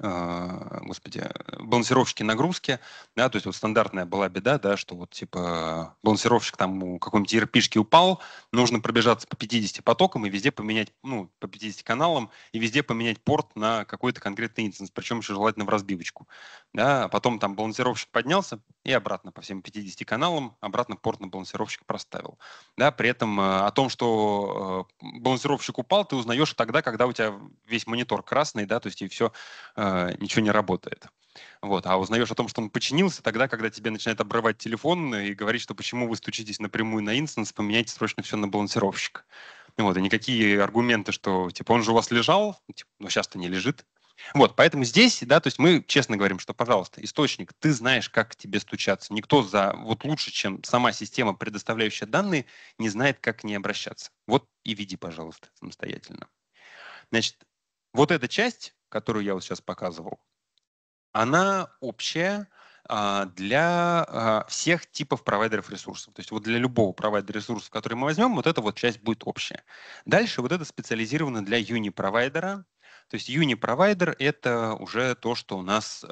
а, господи, балансировщики нагрузки, да, то есть вот стандартная была беда, да, что вот типа балансировщик там у какой-нибудь erp упал, нужно пробежаться по 50 потокам и везде поменять, ну, по 50 каналам и везде поменять порт на какой-то конкретный инстанс, причем еще желательно в разбивочку, да, а потом там балансировщик поднялся, и обратно по всем 50 каналам, обратно порт на балансировщик проставил. Да, при этом э, о том, что э, балансировщик упал, ты узнаешь тогда, когда у тебя весь монитор красный, да, то есть и все, э, ничего не работает. Вот. А узнаешь о том, что он починился, тогда, когда тебе начинает обрывать телефон и говорить, что почему вы стучитесь напрямую на инстанс, поменяйте срочно все на балансировщик. Вот, и никакие аргументы, что типа он же у вас лежал, типа, ну сейчас-то не лежит, вот, поэтому здесь, да, то есть мы честно говорим, что, пожалуйста, источник, ты знаешь, как к тебе стучаться. Никто за, вот лучше, чем сама система, предоставляющая данные, не знает, как к ней обращаться. Вот и веди, пожалуйста, самостоятельно. Значит, вот эта часть, которую я вот сейчас показывал, она общая а, для а, всех типов провайдеров ресурсов. То есть вот для любого провайдера ресурсов, который мы возьмем, вот эта вот часть будет общая. Дальше вот это специализировано для юни-провайдера, то есть Uniprovide — это уже то, что у нас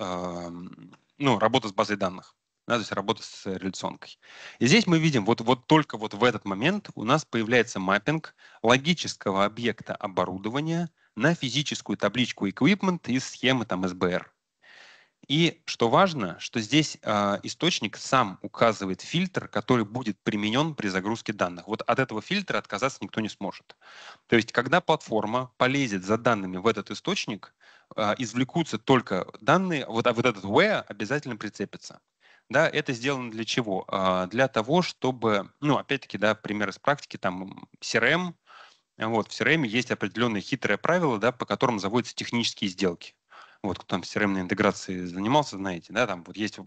ну, работа с базой данных. Да, то есть работа с реляционкой. И здесь мы видим, вот, вот только вот в этот момент у нас появляется маппинг логического объекта оборудования на физическую табличку equipment из схемы там, SBR. И что важно, что здесь э, источник сам указывает фильтр, который будет применен при загрузке данных. Вот от этого фильтра отказаться никто не сможет. То есть, когда платформа полезет за данными в этот источник, э, извлекутся только данные, вот, а вот этот where обязательно прицепится. Да, это сделано для чего? Э, для того, чтобы, ну, опять-таки, да, пример из практики, там, CRM, вот, в CRM есть определенные хитрые правила, да, по которым заводятся технические сделки вот кто там CRM интеграцией занимался, знаете, да, там вот есть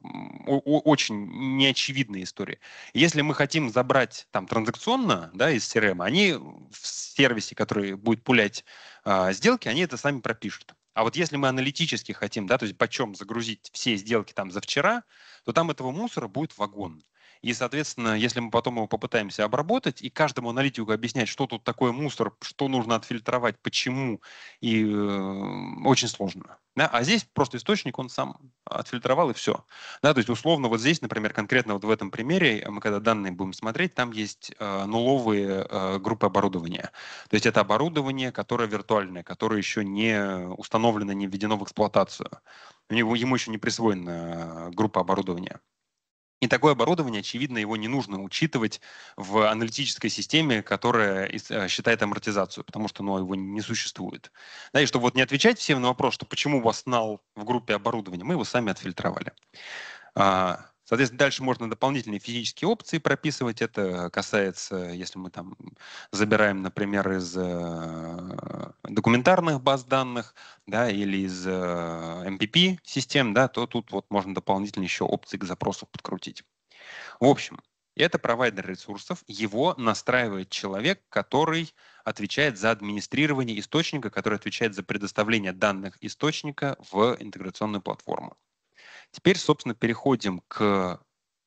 очень неочевидные истории. Если мы хотим забрать там транзакционно, да, из CRM, они в сервисе, который будет пулять э, сделки, они это сами пропишут. А вот если мы аналитически хотим, да, то есть почем загрузить все сделки там за вчера, то там этого мусора будет вагон. И, соответственно, если мы потом его попытаемся обработать и каждому аналитику объяснять, что тут такое мусор, что нужно отфильтровать, почему, и э, очень сложно. Да? А здесь просто источник, он сам отфильтровал и все. Да, то есть, условно, вот здесь, например, конкретно вот в этом примере, э, мы когда данные будем смотреть, там есть э, нуловые э, группы оборудования. То есть это оборудование, которое виртуальное, которое еще не установлено, не введено в эксплуатацию. Ему еще не присвоена э, группа оборудования. И такое оборудование, очевидно, его не нужно учитывать в аналитической системе, которая э, считает амортизацию, потому что ну, его не существует. Да, и чтобы вот не отвечать всем на вопрос, что почему у вас нал в группе оборудования, мы его сами отфильтровали. А, Соответственно, дальше можно дополнительные физические опции прописывать. Это касается, если мы там забираем, например, из э, документарных баз данных да, или из э, MPP-систем, да, то тут вот можно дополнительно еще опции к запросу подкрутить. В общем, это провайдер ресурсов. Его настраивает человек, который отвечает за администрирование источника, который отвечает за предоставление данных источника в интеграционную платформу. Теперь, собственно, переходим к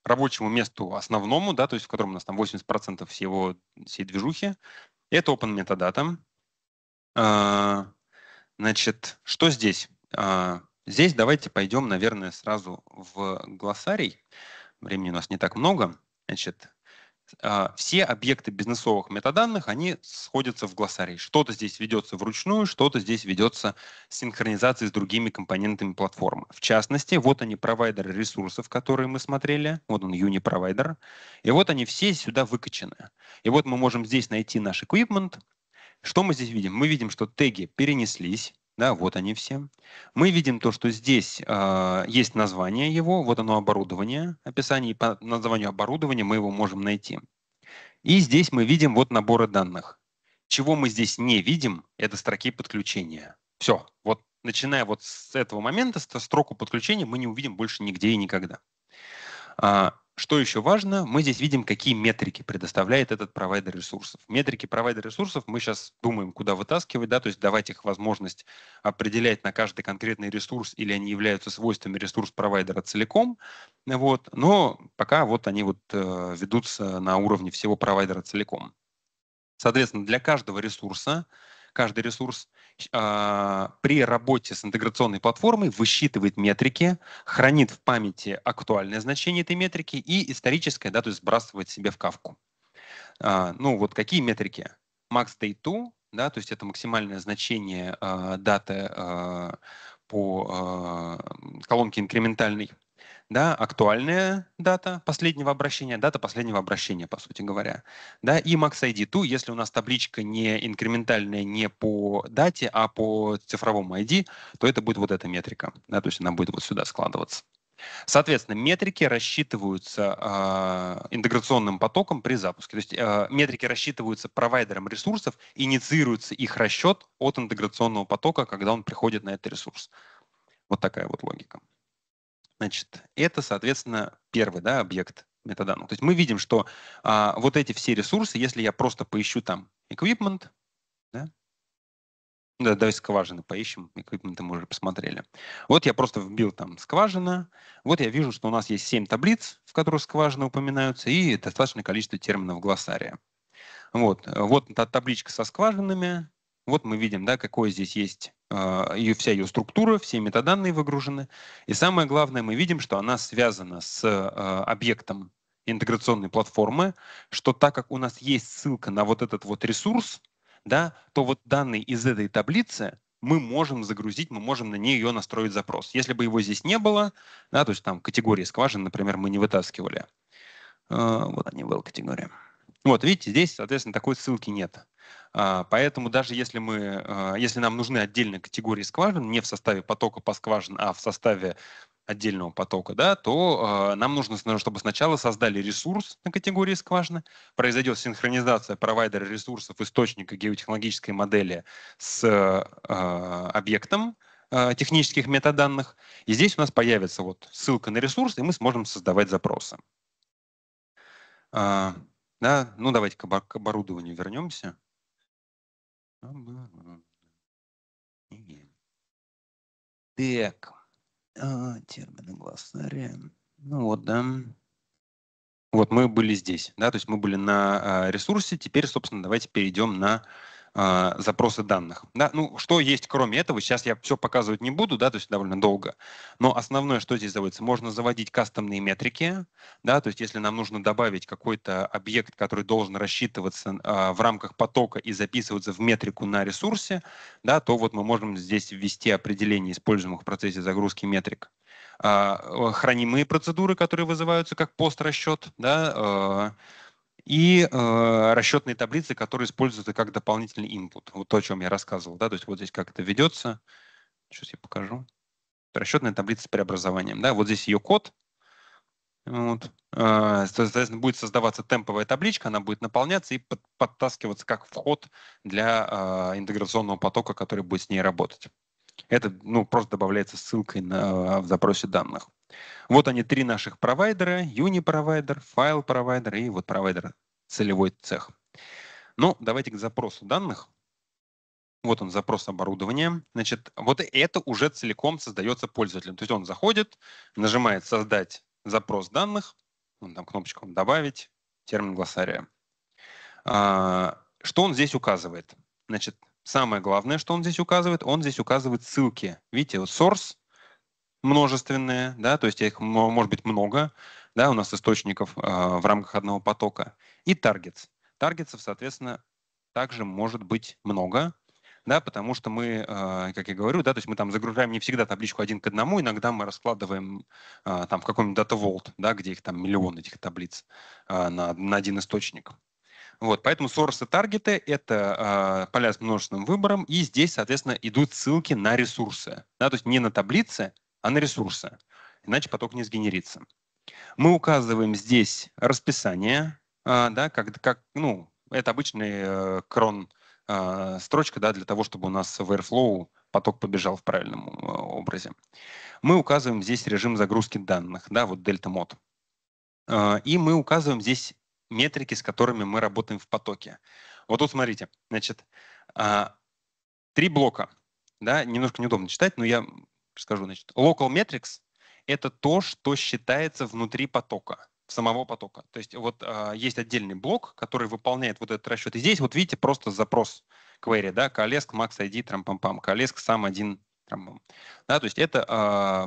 рабочему месту основному, да, то есть в котором у нас там 80% всего, всей движухи. Это Open Metadata. А, значит, что здесь? А, здесь давайте пойдем, наверное, сразу в глоссарий. Времени у нас не так много. Значит, а, все объекты бизнесовых метаданных, они сходятся в глоссарии. Что-то здесь ведется вручную, что-то здесь ведется синхронизацией с другими компонентами платформы. В частности, вот они провайдеры ресурсов, которые мы смотрели, вот он Uniprovvider, и вот они все сюда выкачаны. И вот мы можем здесь найти наш equipment. Что мы здесь видим? Мы видим, что теги перенеслись, да, вот они все. Мы видим то, что здесь э, есть название его, вот оно оборудование, описание, и по названию оборудования мы его можем найти. И здесь мы видим вот наборы данных. Чего мы здесь не видим, это строки подключения. Все, вот начиная вот с этого момента, с строку подключения мы не увидим больше нигде и никогда. А, что еще важно, мы здесь видим, какие метрики предоставляет этот провайдер ресурсов. Метрики провайдер ресурсов мы сейчас думаем, куда вытаскивать, да, то есть давать их возможность определять на каждый конкретный ресурс, или они являются свойствами ресурс-провайдера целиком, вот, но пока вот они вот э, ведутся на уровне всего провайдера целиком. Соответственно, для каждого ресурса каждый ресурс а, при работе с интеграционной платформой высчитывает метрики, хранит в памяти актуальное значение этой метрики и историческое, да, то есть сбрасывает себе в кавку. А, ну вот какие метрики? Max Day 2, да, то есть это максимальное значение а, даты по колонке инкрементальной да, актуальная дата последнего обращения, дата последнего обращения, по сути говоря, да, и max ID to, если у нас табличка не инкрементальная не по дате, а по цифровому ID, то это будет вот эта метрика, да, то есть она будет вот сюда складываться. Соответственно, метрики рассчитываются э, интеграционным потоком при запуске. То есть э, метрики рассчитываются провайдером ресурсов, инициируется их расчет от интеграционного потока, когда он приходит на этот ресурс. Вот такая вот логика. Значит, это, соответственно, первый да, объект метаданных. То есть мы видим, что а, вот эти все ресурсы, если я просто поищу там equipment, да, да, давай скважины поищем, equipment мы уже посмотрели. Вот я просто вбил там скважина, вот я вижу, что у нас есть 7 таблиц, в которых скважины упоминаются, и достаточное количество терминов глоссария. Вот, вот та табличка со скважинами, вот мы видим, да, какое здесь есть а, ее, вся ее структура, все метаданные выгружены. И самое главное, мы видим, что она связана с а, объектом интеграционной платформы, что так как у нас есть ссылка на вот этот вот ресурс, да, то вот данные из этой таблицы мы можем загрузить, мы можем на нее настроить запрос. Если бы его здесь не было, да, то есть там категории скважин, например, мы не вытаскивали. А, вот они, well категория. Вот, видите, здесь, соответственно, такой ссылки нет. А, поэтому даже если, мы, а, если нам нужны отдельные категории скважин, не в составе потока по скважин, а в составе отдельного потока, да, то э, нам нужно, чтобы сначала создали ресурс на категории скважины, произойдет синхронизация провайдера ресурсов источника геотехнологической модели с э, объектом э, технических метаданных. И здесь у нас появится вот ссылка на ресурс, и мы сможем создавать запросы. Да, ну давайте к, обо- к оборудованию вернемся. Так, а, термины глоссария. Ну вот, да. Вот мы были здесь, да, то есть мы были на а, ресурсе, теперь, собственно, давайте перейдем на а, запросы данных. Да? Ну, что есть кроме этого, сейчас я все показывать не буду, да, то есть довольно долго, но основное, что здесь заводится, можно заводить кастомные метрики, да, то есть если нам нужно добавить какой-то объект, который должен рассчитываться э, в рамках потока и записываться в метрику на ресурсе, да, то вот мы можем здесь ввести определение используемых в процессе загрузки метрик а, э, хранимые процедуры, которые вызываются как пост-расчет, да, и э, расчетные таблицы, которые используются как дополнительный input. Вот то, о чем я рассказывал. Да? То есть вот здесь как это ведется. Сейчас я покажу. Расчетная таблица с преобразованием. Да? Вот здесь ее код. Вот. Э, соответственно, будет создаваться темповая табличка, она будет наполняться и под, подтаскиваться как вход для э, интеграционного потока, который будет с ней работать. Это ну, просто добавляется ссылкой на, э, в запросе данных. Вот они три наших провайдера, Uniprovide, File Provider и вот провайдер целевой цех. Ну, давайте к запросу данных. Вот он, запрос оборудования. Значит, вот это уже целиком создается пользователем. То есть он заходит, нажимает «Создать запрос данных», он там кнопочку «Добавить», термин глоссария. А, что он здесь указывает? Значит, самое главное, что он здесь указывает, он здесь указывает ссылки. Видите, вот source, множественные, да, то есть их может быть много, да, у нас источников э, в рамках одного потока, и таргетс. Таргетсов, соответственно, также может быть много, да, потому что мы, э, как я говорю, да, то есть мы там загружаем не всегда табличку один к одному, иногда мы раскладываем э, там в каком-нибудь Data Vault, да, где их там миллион этих таблиц э, на, на один источник. Вот, поэтому сорсы таргеты — это э, поля с множественным выбором, и здесь, соответственно, идут ссылки на ресурсы. Да, то есть не на таблицы, а на ресурсы, иначе поток не сгенерится. Мы указываем здесь расписание, а, да, как, как, ну, это обычный э, крон а, строчка да, для того, чтобы у нас в Airflow поток побежал в правильном э, образе. Мы указываем здесь режим загрузки данных, да, вот Delta Mod. А, и мы указываем здесь метрики, с которыми мы работаем в потоке. Вот тут смотрите, значит, три блока. Да, немножко неудобно читать, но я скажу, значит, local metrics — это то, что считается внутри потока, самого потока. То есть вот э, есть отдельный блок, который выполняет вот этот расчет. И здесь вот видите просто запрос query, да, колеск max ID пам, колеск сам один трампам. Да, то есть это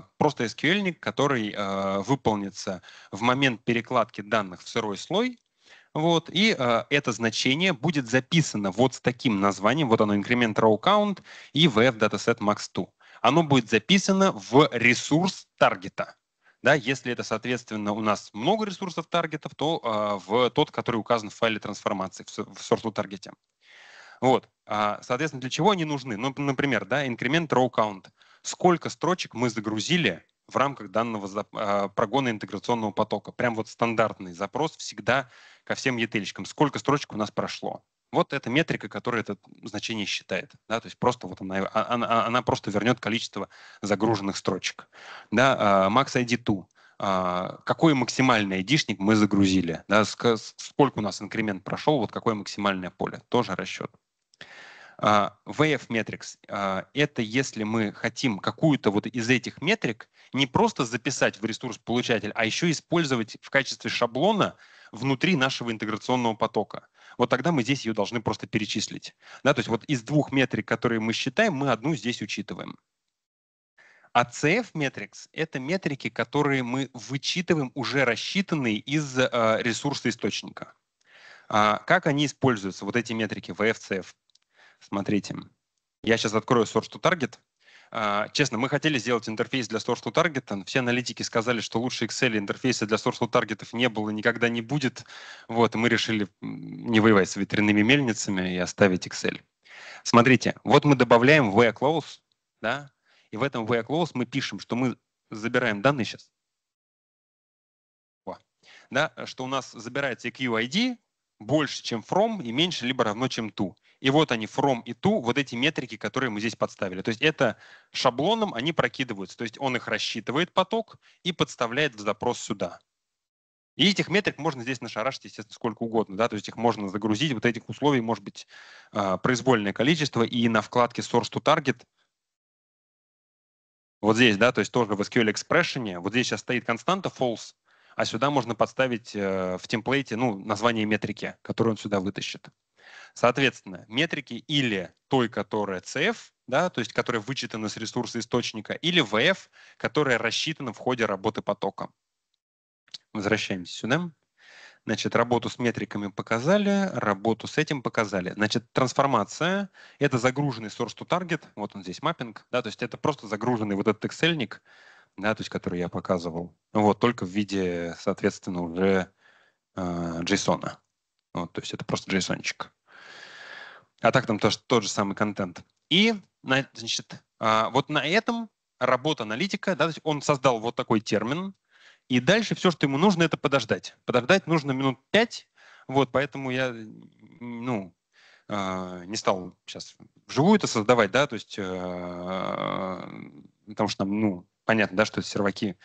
э, просто SQL, который э, выполнится в момент перекладки данных в сырой слой, вот, и э, это значение будет записано вот с таким названием, вот оно increment row count и vf dataset max2 оно будет записано в ресурс таргета. Да, если это, соответственно, у нас много ресурсов таргетов, то э, в тот, который указан в файле трансформации, в, в сорту таргете. Вот. А, соответственно, для чего они нужны? Ну, например, да, инкремент row count. Сколько строчек мы загрузили в рамках данного а, прогона интеграционного потока? Прям вот стандартный запрос всегда ко всем ятельщикам. Сколько строчек у нас прошло? Вот эта метрика, которая это значение считает. Да, то есть просто вот она, а, она, а, она просто вернет количество загруженных строчек. Да, а, max ID2 какой максимальный айдишник мы загрузили, да, сколько у нас инкремент прошел, вот какое максимальное поле, тоже расчет. VF Metrics — это если мы хотим какую-то вот из этих метрик не просто записать в ресурс получатель, а еще использовать в качестве шаблона внутри нашего интеграционного потока вот тогда мы здесь ее должны просто перечислить. Да, то есть вот из двух метрик, которые мы считаем, мы одну здесь учитываем. А CF метрикс это метрики, которые мы вычитываем, уже рассчитанные из э, ресурса источника. А как они используются, вот эти метрики VFCF? Смотрите, я сейчас открою Source to Target — а, честно, мы хотели сделать интерфейс для source to target. Все аналитики сказали, что лучше Excel интерфейса для source to target не было, и никогда не будет. Вот, и мы решили не воевать с ветряными мельницами и оставить Excel. Смотрите, вот мы добавляем v clause, да, и в этом v clause мы пишем, что мы забираем данные сейчас, да, что у нас забирается EQID больше, чем from и меньше либо равно, чем to. И вот они, from и to, вот эти метрики, которые мы здесь подставили. То есть это шаблоном они прокидываются. То есть он их рассчитывает поток и подставляет в запрос сюда. И этих метрик можно здесь нашарашить, естественно, сколько угодно. Да? То есть их можно загрузить, вот этих условий может быть а, произвольное количество. И на вкладке source to target вот здесь, да, то есть тоже в SQL Expression, вот здесь сейчас стоит константа false, а сюда можно подставить э, в темплейте ну, название метрики, которую он сюда вытащит. Соответственно, метрики или той, которая CF, да, то есть которая вычитана с ресурса источника, или VF, которая рассчитана в ходе работы потока. Возвращаемся сюда. Значит, работу с метриками показали, работу с этим показали. Значит, трансформация — это загруженный source to target, вот он здесь маппинг, да, то есть это просто загруженный вот этот excel да, то есть который я показывал, вот, только в виде, соответственно, уже э, JSON. -а. Вот, то есть это просто JSON-чик. А так там тоже тот же самый контент. И, значит, а, вот на этом работа аналитика, да, то есть он создал вот такой термин, и дальше все, что ему нужно, это подождать. Подождать нужно минут пять, вот, поэтому я, ну, а, не стал сейчас вживую это создавать, да, то есть, а, потому что, ну, понятно, да, что серваки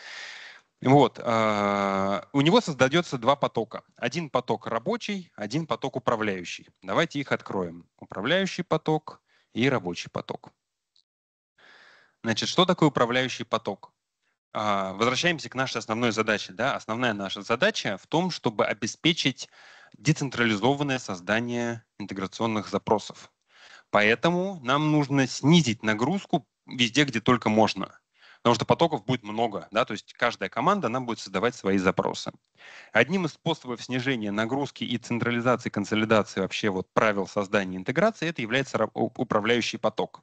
вот. А, у него создается два потока. Один поток рабочий, один поток управляющий. Давайте их откроем. Управляющий поток и рабочий поток. Значит, что такое управляющий поток? А, возвращаемся к нашей основной задаче. Да? Основная наша задача в том, чтобы обеспечить децентрализованное создание интеграционных запросов. Поэтому нам нужно снизить нагрузку везде, где только можно. Потому что потоков будет много, да, то есть каждая команда, она будет создавать свои запросы. Одним из способов снижения нагрузки и централизации, консолидации вообще вот правил создания интеграции, это является управляющий поток.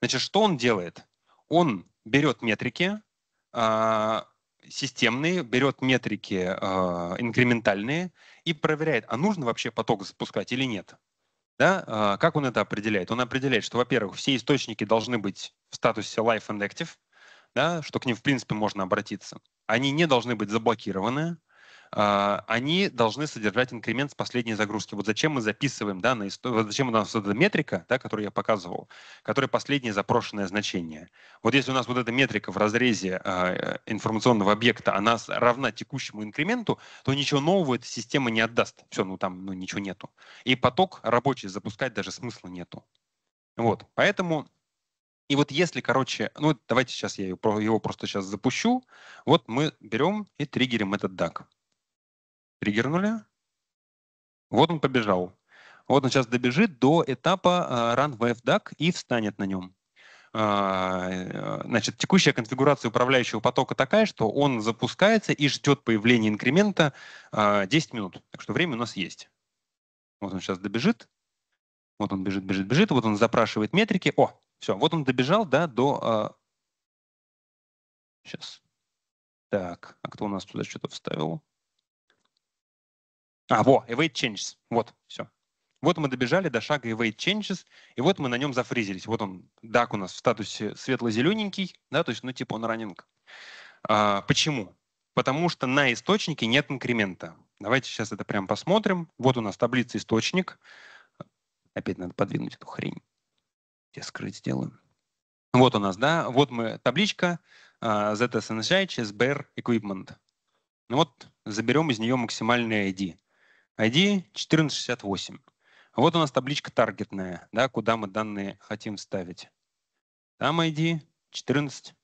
Значит, что он делает? Он берет метрики, а, системные, берет метрики э, инкрементальные и проверяет, а нужно вообще поток запускать или нет. Да? Э, как он это определяет? Он определяет, что, во-первых, все источники должны быть в статусе live and active, да, что к ним в принципе можно обратиться. Они не должны быть заблокированы, а, они должны содержать инкремент с последней загрузки. Вот зачем мы записываем данные, зачем у нас вот эта метрика, да, которую я показывал, которая последнее запрошенное значение. Вот если у нас вот эта метрика в разрезе э, информационного объекта, она равна текущему инкременту, то ничего нового эта система не отдаст. Все, ну там ну, ничего нету. И поток рабочий запускать даже смысла нету. Вот, поэтому и вот если, короче, ну давайте сейчас я его, его просто сейчас запущу. Вот мы берем и триггерим этот DAG. Триггернули. Вот он побежал. Вот он сейчас добежит до этапа э, Run Wave DAG и встанет на нем. А, э, значит, текущая конфигурация управляющего потока такая, что он запускается и ждет появления инкремента 10 а, минут. Так что время у нас есть. Вот он сейчас добежит. Вот он бежит, бежит, бежит. Вот он запрашивает метрики. О, все, вот он добежал, да, до... Э, а, сейчас. Так, а кто у нас туда что-то вставил? А, во, await changes. Вот, все. Вот мы добежали до шага await changes, и вот мы на нем зафризились. Вот он, дак, у нас в статусе светло-зелененький, да, то есть, ну, типа он раннинг. А, почему? Потому что на источнике нет инкремента. Давайте сейчас это прям посмотрим. Вот у нас таблица источник. Опять надо подвинуть эту хрень. Я скрыть сделаю. Вот у нас, да, вот мы табличка uh, а, ZSNJ BR Equipment. Ну вот заберем из нее максимальный ID. ID 1468. Вот у нас табличка таргетная, да, куда мы данные хотим вставить. Там ID 14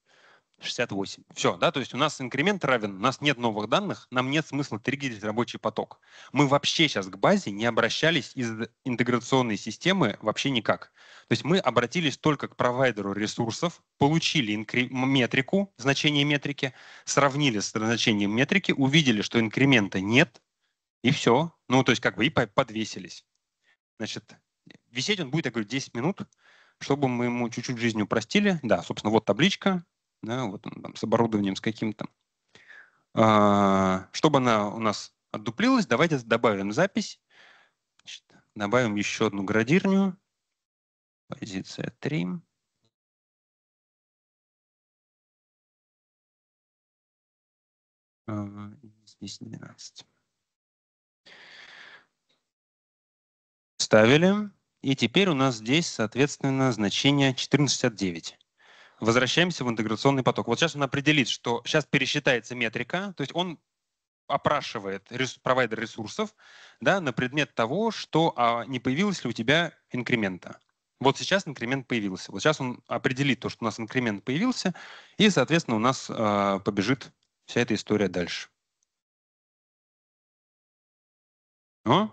68. Все, да, то есть у нас инкремент равен, у нас нет новых данных, нам нет смысла триггерить рабочий поток. Мы вообще сейчас к базе не обращались из интеграционной системы вообще никак. То есть мы обратились только к провайдеру ресурсов, получили инкре- метрику, значение метрики, сравнили с значением метрики, увидели, что инкремента нет, и все. Ну, то есть как бы и подвесились. Значит, висеть он будет, я говорю, 10 минут, чтобы мы ему чуть-чуть жизнь упростили. Да, собственно, вот табличка, да, вот он там с оборудованием, с каким-то. А, чтобы она у нас отдуплилась, давайте добавим запись. Значит, добавим еще одну градирню. Позиция 3. А, здесь 12. Ставили. И теперь у нас здесь, соответственно, значение 1469 возвращаемся в интеграционный поток. Вот сейчас он определит, что сейчас пересчитается метрика, то есть он опрашивает рес, провайдер ресурсов да, на предмет того, что а не появилось ли у тебя инкремента. Вот сейчас инкремент появился. Вот сейчас он определит то, что у нас инкремент появился, и, соответственно, у нас э, побежит вся эта история дальше. О?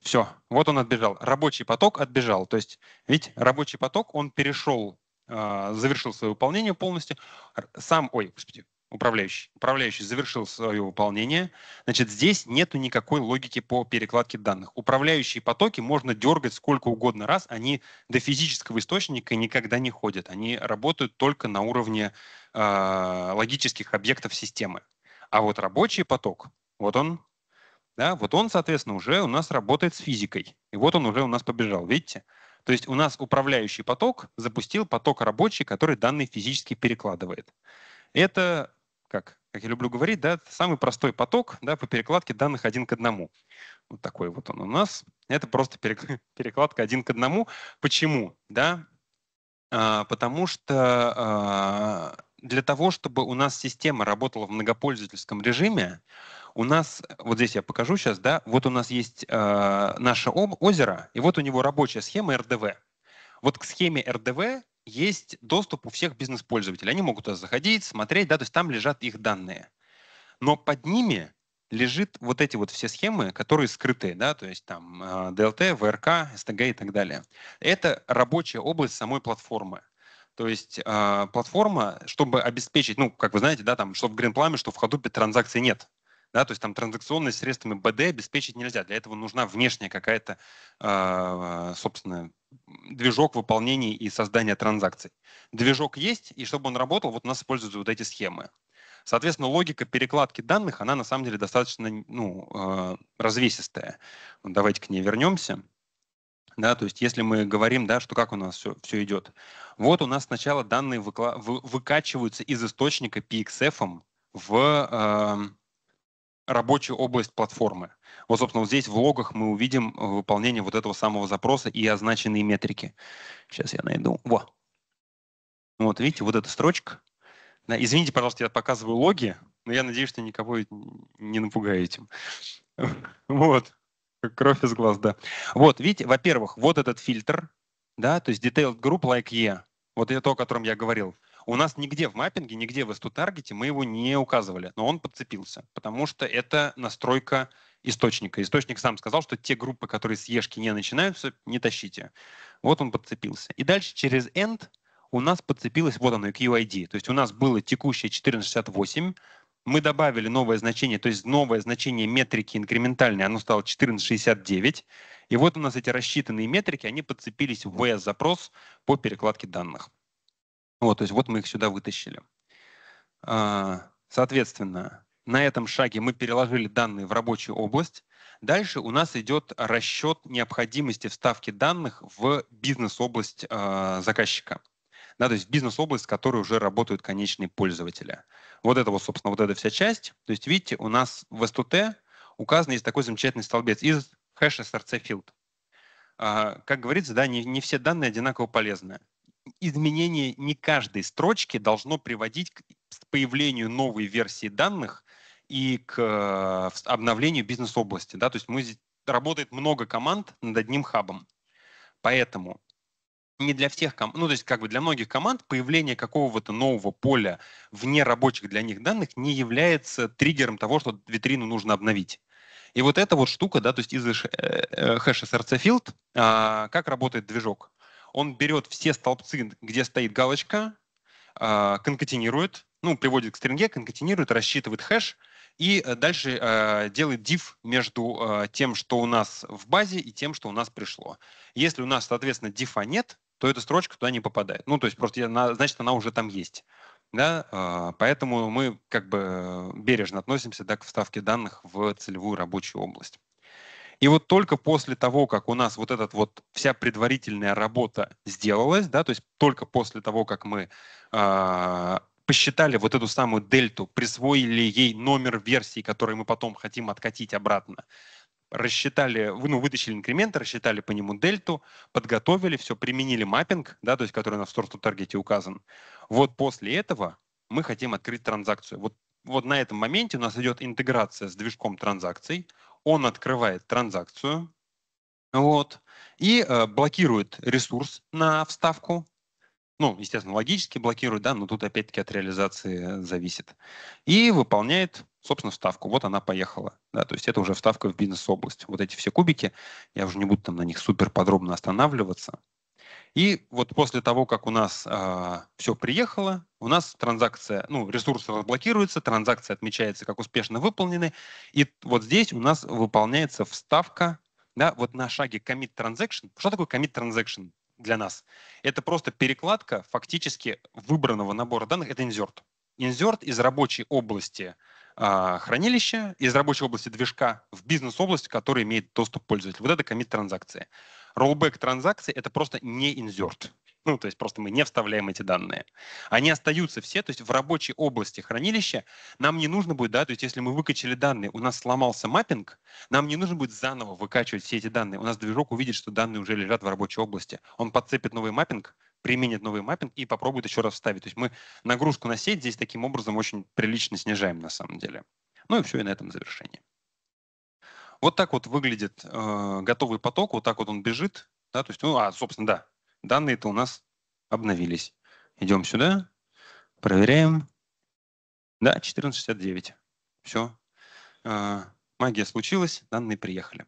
Все, вот он отбежал. Рабочий поток отбежал. То есть, ведь рабочий поток, он перешел, а, завершил свое выполнение полностью. Сам, ой, господи, управляющий. Управляющий завершил свое выполнение. Значит, здесь нет никакой логики по перекладке данных. Управляющие потоки можно дергать сколько угодно раз. Они до физического источника никогда не ходят. Они работают только на уровне э, логических объектов системы. А вот рабочий поток, вот он да, вот он, соответственно, уже у нас работает с физикой. И вот он уже у нас побежал, видите? То есть у нас управляющий поток запустил поток рабочий, который данные физически перекладывает. Это, как, как я люблю говорить, да, самый простой поток да, по перекладке данных один к одному. Вот такой вот он у нас. Это просто перекладка один к одному. Почему? Да? А, потому что а, для того, чтобы у нас система работала в многопользовательском режиме, у нас, вот здесь я покажу сейчас, да, вот у нас есть э, наше озеро, и вот у него рабочая схема РДВ. Вот к схеме РДВ есть доступ у всех бизнес-пользователей. Они могут туда заходить, смотреть, да, то есть там лежат их данные. Но под ними лежит вот эти вот все схемы, которые скрытые, да, то есть там э, ДЛТ, ВРК, СТГ и так далее. Это рабочая область самой платформы. То есть э, платформа, чтобы обеспечить, ну, как вы знаете, да, там, что в Гринпламе, что в Hadoop транзакций нет. Да, то есть там транзакционные средствами БД обеспечить нельзя. Для этого нужна внешняя какая-то, э, собственно, движок выполнения и создания транзакций. Движок есть, и чтобы он работал, вот у нас используются вот эти схемы. Соответственно, логика перекладки данных, она на самом деле достаточно ну, э, развесистая. Давайте к ней вернемся. Да, то есть если мы говорим, да, что как у нас все, все идет. Вот у нас сначала данные выкла- вы, выкачиваются из источника PXF в э, рабочую область платформы. Вот, собственно, вот здесь в логах мы увидим э, выполнение вот этого самого запроса и означенные метрики. Сейчас я найду. Во. Вот, видите, вот эта строчка. Да, извините, пожалуйста, я показываю логи, но я надеюсь, что никого не напугаю этим. Вот. Кровь из глаз, да. Вот, видите, во-первых, вот этот фильтр, да, то есть detailed group like E, вот это то, о котором я говорил. У нас нигде в маппинге, нигде в STU-таргете мы его не указывали, но он подцепился, потому что это настройка источника. Источник сам сказал, что те группы, которые с Ешки не начинаются, не тащите. Вот он подцепился. И дальше через end у нас подцепилось, вот оно, QID. То есть у нас было текущее 1468, мы добавили новое значение, то есть новое значение метрики инкрементальной, оно стало 1469. И вот у нас эти рассчитанные метрики, они подцепились в VS-запрос по перекладке данных. Вот, то есть вот мы их сюда вытащили. А, соответственно, на этом шаге мы переложили данные в рабочую область. Дальше у нас идет расчет необходимости вставки данных в бизнес-область э, заказчика да, то есть бизнес-область, в которой уже работают конечные пользователи. Вот это вот, собственно, вот эта вся часть. То есть, видите, у нас в S2T указан есть такой замечательный столбец из хэш SRC field. А, как говорится, да, не, не все данные одинаково полезны. Изменение не каждой строчки должно приводить к появлению новой версии данных и к э, обновлению бизнес-области. Да? То есть мы, работает много команд над одним хабом. Поэтому не для всех команд, ну, то есть как бы для многих команд появление какого-то нового поля вне рабочих для них данных не является триггером того, что витрину нужно обновить. И вот эта вот штука, да, то есть из хэш э, SRC field, а, как работает движок? Он берет все столбцы, где стоит галочка, а, конкатинирует, ну, приводит к стринге, конкатинирует, рассчитывает хэш, и э, дальше э, делает div между э, тем, что у нас в базе, и тем, что у нас пришло. Если у нас, соответственно, дифа нет, то эта строчка туда не попадает. Ну, то есть просто она, значит, она уже там есть. Да? А, поэтому мы как бы э, бережно относимся да, к вставке данных в целевую рабочую область. И вот только после того, как у нас вот эта вот вся предварительная работа сделалась, да, то есть только после того, как мы э, посчитали вот эту самую дельту, присвоили ей номер версии, который мы потом хотим откатить обратно, рассчитали, ну, вытащили инкремент, рассчитали по нему дельту, подготовили все, применили маппинг, да, то есть который на в таргете указан. Вот после этого мы хотим открыть транзакцию. Вот, вот на этом моменте у нас идет интеграция с движком транзакций. Он открывает транзакцию вот, и э, блокирует ресурс на вставку, ну, естественно, логически блокирует, да, но тут опять-таки от реализации зависит. И выполняет, собственно, вставку. Вот она поехала. Да, то есть это уже вставка в бизнес-область. Вот эти все кубики, я уже не буду там на них супер подробно останавливаться. И вот после того, как у нас э, а, все приехало, у нас транзакция, ну, ресурс разблокируется, транзакция отмечается как успешно выполнены. И вот здесь у нас выполняется вставка, да, вот на шаге commit transaction. Что такое commit transaction? для нас. Это просто перекладка фактически выбранного набора данных, это инзерт. Инзерт из рабочей области а, хранилища, из рабочей области движка в бизнес-область, которая имеет доступ пользователь. Вот это комит транзакции. Rollback транзакции — это просто не инзерт. Ну, то есть просто мы не вставляем эти данные. Они остаются все, то есть в рабочей области хранилища нам не нужно будет, да, то есть если мы выкачали данные, у нас сломался маппинг, нам не нужно будет заново выкачивать все эти данные. У нас движок увидит, что данные уже лежат в рабочей области. Он подцепит новый маппинг, применит новый маппинг и попробует еще раз вставить. То есть мы нагрузку на сеть здесь таким образом очень прилично снижаем на самом деле. Ну и все, и на этом завершение. Вот так вот выглядит э, готовый поток, вот так вот он бежит. Да, то есть, ну, а, собственно, да, Данные-то у нас обновились. Идем сюда, проверяем. Да, 1469. Все. А, магия случилась, данные приехали.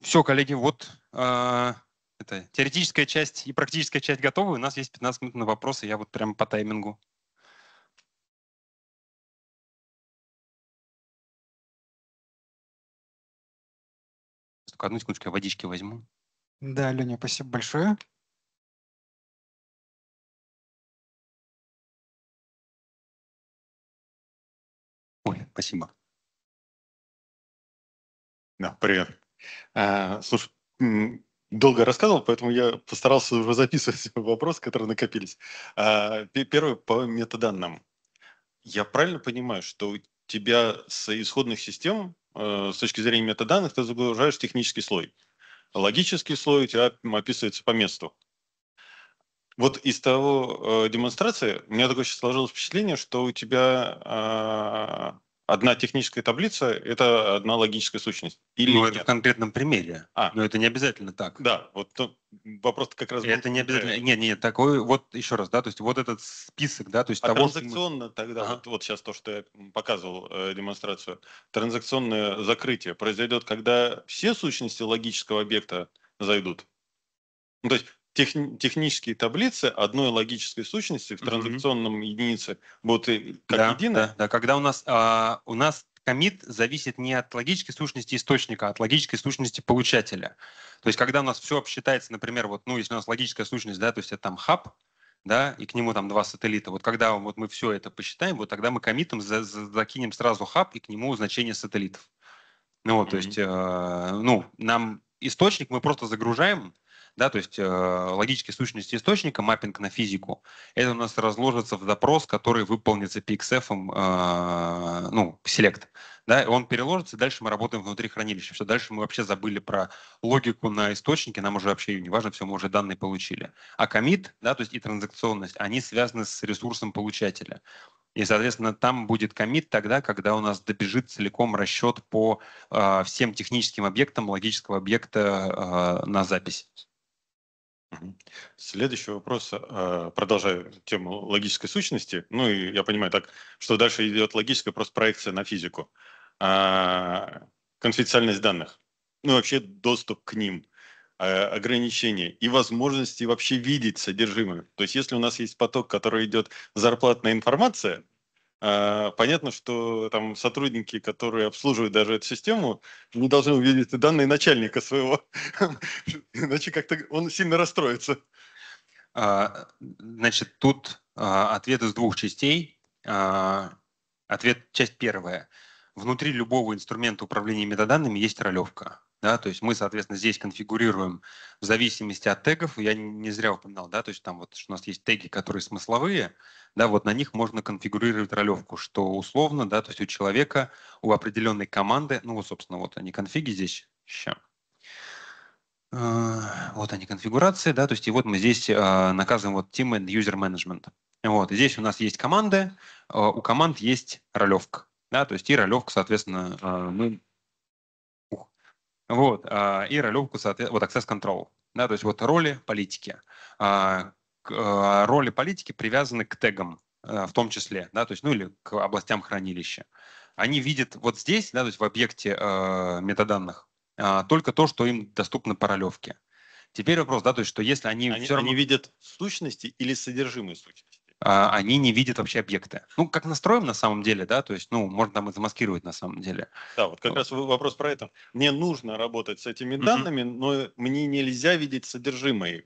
Все, коллеги, вот а, это теоретическая часть и практическая часть готовы. У нас есть 15 минут на вопросы. Я вот прямо по таймингу. Только одну секундочку, я водички возьму. Да, Леня, спасибо большое. Спасибо. Да, привет. А, слушай, долго рассказывал, поэтому я постарался уже записывать вопросы, которые накопились. А, первый по метаданным. Я правильно понимаю, что у тебя с исходных систем э, с точки зрения метаданных ты загружаешь технический слой. Логический слой у тебя описывается по месту. Вот из того э, демонстрации у меня такое сейчас сложилось впечатление, что у тебя а, одна техническая таблица – это одна логическая сущность. Или ну, это в конкретном примере. А. Но это не обязательно так. Да, вот то, вопрос как раз... Это не обязательно... Нет, нет, такой вот еще раз, да, то есть вот этот список, да, то есть а того... транзакционно мы... тогда, ага. вот, вот сейчас то, что я показывал э, демонстрацию, транзакционное закрытие произойдет, когда все сущности логического объекта зайдут. Ну, то есть техни- технические таблицы одной логической сущности в транзакционном mm-hmm. единице будут как да, единое. Да, да, когда у нас, а, у нас комит зависит не от логической сущности источника, а от логической сущности получателя. То есть, когда у нас все обсчитается, например, вот, ну, если у нас логическая сущность, да, то есть это там хаб, да, и к нему там два сателлита. Вот когда вот мы все это посчитаем, вот тогда мы комитом за, за, закинем сразу хаб и к нему значение сателлитов. Ну, вот, mm-hmm. то есть, э, ну, нам источник мы просто загружаем, да, то есть э, логические сущности источника, маппинг на физику, это у нас разложится в запрос, который выполнится PXF, э, ну, select, да, и он переложится, и дальше мы работаем внутри хранилища. Все, дальше мы вообще забыли про логику на источнике, нам уже вообще не важно, все, мы уже данные получили. А комит, да, то есть и транзакционность, они связаны с ресурсом получателя. И, соответственно, там будет комит тогда, когда у нас добежит целиком расчет по э, всем техническим объектам логического объекта э, на запись. Следующий вопрос. А, продолжая тему логической сущности. Ну, и я понимаю так, что дальше идет логическая просто проекция на физику. А, конфиденциальность данных. Ну, вообще доступ к ним, а, ограничения и возможности вообще видеть содержимое. То есть, если у нас есть поток, который идет зарплатная информация, а, понятно, что там сотрудники, которые обслуживают даже эту систему, не должны увидеть данные начальника своего, иначе как-то он сильно расстроится. А, значит, тут а, ответ из двух частей. Ответ часть первая. Внутри любого инструмента управления метаданными есть ролевка да, то есть мы, соответственно, здесь конфигурируем в зависимости от тегов, я не зря упоминал, да, то есть там вот что у нас есть теги, которые смысловые, да, вот на них можно конфигурировать ролевку, что условно, да, то есть у человека, у определенной команды, ну вот, собственно, вот они конфиги здесь, сейчас, э, вот они конфигурации, да, то есть и вот мы здесь э, наказываем вот Team and User Management. Вот, здесь у нас есть команды, э, у команд есть ролевка, да, то есть и ролевка, соответственно, мы вот, а, и ролевку, соответственно, вот access control, да, то есть вот роли политики. А, а, роли политики привязаны к тегам в том числе, да, то есть, ну или к областям хранилища. Они видят вот здесь, да, то есть в объекте э, метаданных, э, только то, что им доступно по ролевке. Теперь вопрос, да, то есть, что если они, они все равно... Они видят сущности или содержимое сущности? А, они не видят вообще объекты. Ну, как настроим на самом деле, да, то есть, ну, можно там и замаскировать на самом деле. Да, вот как вот. раз вопрос про это. Мне нужно работать с этими угу. данными, но мне нельзя видеть содержимое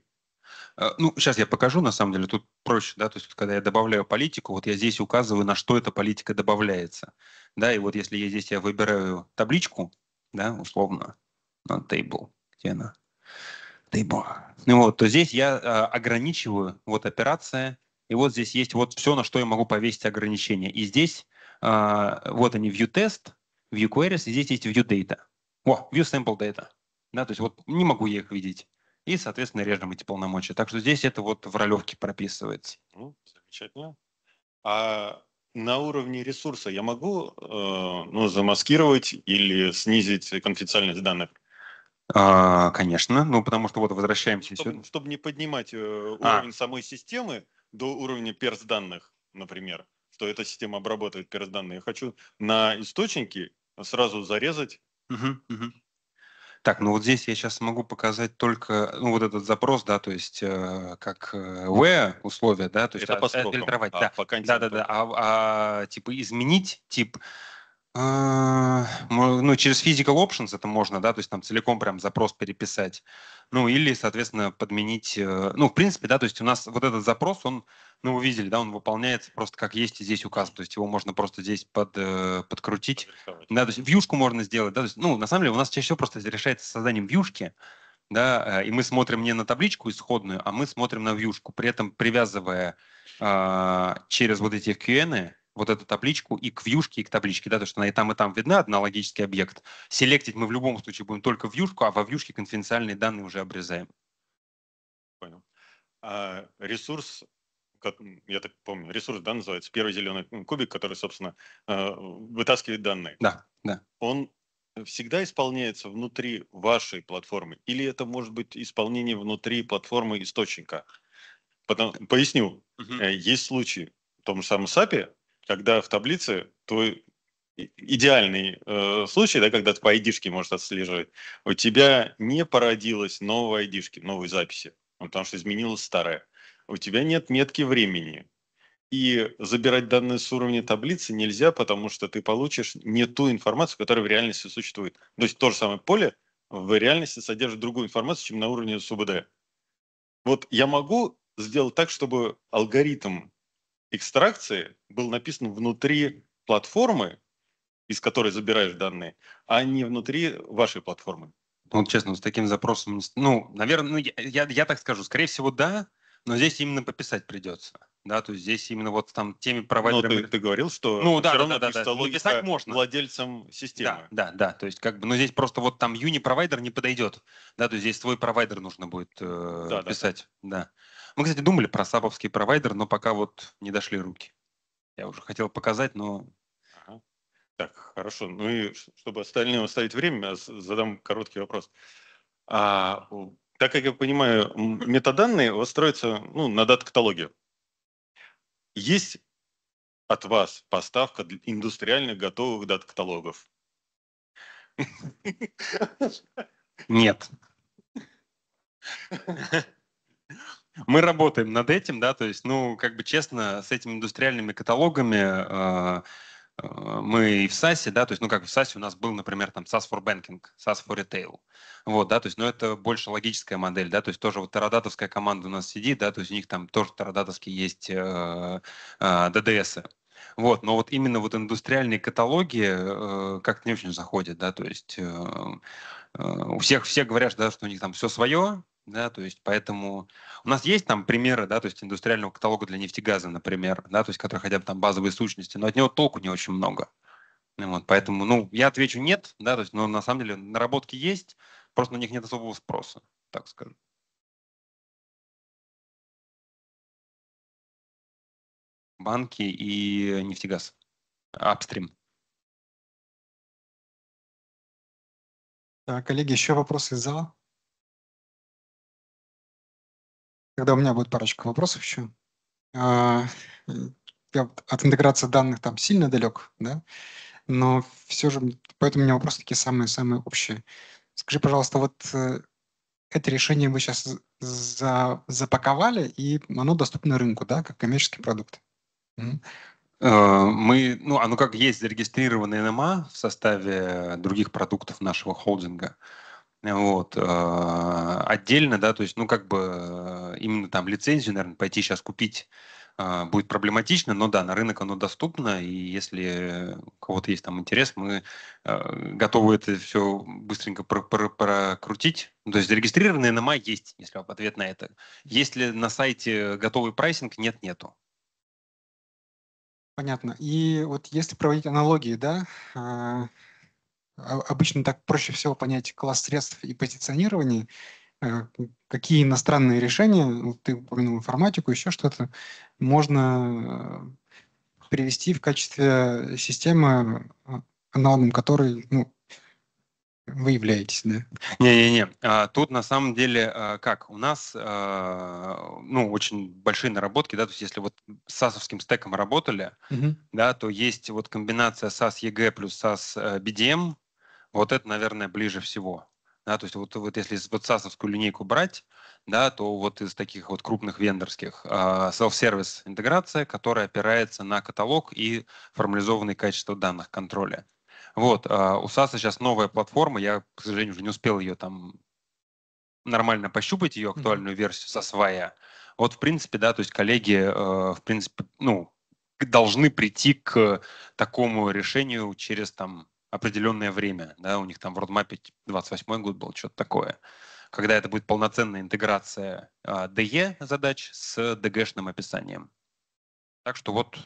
а, ну, сейчас я покажу, на самом деле, тут проще, да, то есть когда я добавляю политику, вот я здесь указываю, на что эта политика добавляется, да, и вот если я здесь я выбираю табличку, да, условно, на table, где она? Table. Ну вот, то здесь я э, ограничиваю, вот операция, и вот здесь есть вот все, на что я могу повесить ограничения. И здесь а, вот они view test, view queries, и здесь есть view data. О, view sample data. Да, то есть вот не могу я их видеть. И, соответственно, режем эти полномочия. Так что здесь это вот в ролевке прописывается. Ну, замечательно. А на уровне ресурса я могу э, ну, замаскировать или снизить конфиденциальность данных? А, конечно, ну потому что вот возвращаемся. Ну, чтобы, сюда. чтобы не поднимать э, а. уровень а. самой системы, до уровня перс данных, например, что эта система обрабатывает перс данные. Я хочу на источники сразу зарезать. Угу, угу. Так, ну вот здесь я сейчас могу показать только ну, вот этот запрос, да, то есть э, как where э, условия, да, то есть это а, по срокам, фильтровать, а, да, да, да, да, а, а типа изменить тип а, ну, через physical options это можно, да, то есть там целиком прям запрос переписать. Ну, или, соответственно, подменить... Э, ну, в принципе, да, то есть у нас вот этот запрос, он, ну, вы видели, да, он выполняется просто как есть и здесь указан, то есть его можно просто здесь под, э, подкрутить. Да, то есть вьюшку можно сделать, да, то есть, ну, на самом деле у нас чаще всего просто решается созданием вьюшки, да, э, и мы смотрим не на табличку исходную, а мы смотрим на вьюшку, при этом привязывая э, через вот эти QN вот эту табличку и к вьюшке, и к табличке, да, то, что она и там, и там видна, одна логический объект. Селектить мы в любом случае будем только вьюшку, а во вьюшке конфиденциальные данные уже обрезаем. Понял. А ресурс как, я так помню, ресурс, да, называется, первый зеленый кубик, который, собственно, э, вытаскивает данные. Да, да. Он всегда исполняется внутри вашей платформы, или это может быть исполнение внутри платформы источника? Потом, поясню, угу. есть случаи в том же самом SAP, когда в таблице твой идеальный э, случай, да, когда ты по id можешь отслеживать, у тебя не породилось новой ID-шки, новой записи, ну, потому что изменилась старая. У тебя нет метки времени. И забирать данные с уровня таблицы нельзя, потому что ты получишь не ту информацию, которая в реальности существует. То есть то же самое поле в реальности содержит другую информацию, чем на уровне СУБД. Вот я могу сделать так, чтобы алгоритм экстракции был написан внутри платформы, из которой забираешь данные, а не внутри вашей платформы. Ну честно, с таким запросом, ну, наверное, ну, я, я, я так скажу, скорее всего, да, но здесь именно пописать придется. Да, то есть здесь именно вот там теми ну, провайдерами... Но ты, ты говорил, что ну, да, все да, равно да, да, да. логика писать можно. владельцам системы. Да, да, да, то есть как бы, ну здесь просто вот там юни-провайдер не подойдет, да, то есть здесь твой провайдер нужно будет э, да, писать, да. да. Мы, кстати, думали про саповский провайдер, но пока вот не дошли руки. Я уже хотел показать, но... Ага. Так, хорошо. Ну и чтобы остальным оставить время, задам короткий вопрос. А, так как я понимаю, метаданные у вас строятся ну, на дат каталоге Есть от вас поставка индустриальных готовых дат-каталогов? Нет. мы работаем над этим, да, то есть, ну, как бы честно, с этими индустриальными каталогами э, э мы и в САСе, да, то есть, ну, как в САСе у нас был, например, там SaaS for Banking, SaaS for Retail, вот, да, то есть, ну, это больше логическая модель, да, то есть, тоже вот тарадатовская команда у нас сидит, да, то есть, у них там тоже тарадатовские есть э, э, ДДСы, вот, но вот именно вот индустриальные каталоги э, как-то не очень заходят, да, то есть э, э у всех все говорят, да, что у них там все свое, да, то есть поэтому у нас есть там примеры, да, то есть индустриального каталога для нефтегаза, например, да, то есть который хотя бы там базовые сущности, но от него толку не очень много. Вот, поэтому, ну, я отвечу нет, да, то есть, но на самом деле наработки есть, просто на них нет особого спроса, так скажем. Банки и нефтегаз. Апстрим. Так, коллеги, еще вопросы из зала? когда у меня будет парочка вопросов еще. А, я от интеграции данных там сильно далек, да, но все же, поэтому у меня вопросы такие самые-самые общие. Скажи, пожалуйста, вот э, это решение вы сейчас за, запаковали, и оно доступно рынку, да, как коммерческий продукт? Э, мы, ну, оно как есть зарегистрированное НМА в составе других продуктов нашего холдинга. Вот. А, отдельно, да, то есть, ну, как бы э, именно там лицензию, наверное, пойти сейчас купить а, будет проблематично, но да, на рынок оно доступно, и если у кого-то есть там интерес, мы э, готовы это все быстренько про про прокрутить. Ну, то есть зарегистрированные на май есть, если ответ на это. Есть ли на сайте готовый прайсинг, нет, нету. Понятно. И вот если проводить аналогии, да, а, а, обычно так проще всего понять класс средств и позиционирование, э, какие иностранные решения, ты упомянул информатику, еще что-то, можно э, привести в качестве системы, э, аналогом которой ну, вы являетесь, да? Не-не-не, а тут на самом деле как, у нас ну, очень большие наработки, да, то есть если вот с SAS стеком работали, угу. да, то есть вот комбинация сас егэ плюс сас бдм вот это, наверное, ближе всего. Да, то есть вот, вот если вот САСовскую линейку брать, да, то вот из таких вот крупных вендорских а, self-service интеграция, которая опирается на каталог и формализованное качество данных контроля. Вот, а, у САСа сейчас новая платформа, я, к сожалению, уже не успел ее там нормально пощупать, ее актуальную mm-hmm. версию со свая. Вот, в принципе, да, то есть коллеги, э, в принципе, ну, должны прийти к такому решению через там определенное время, да, у них там в родмапе 28 год был, что-то такое, когда это будет полноценная интеграция DE а, задач с DG-шным описанием. Так что вот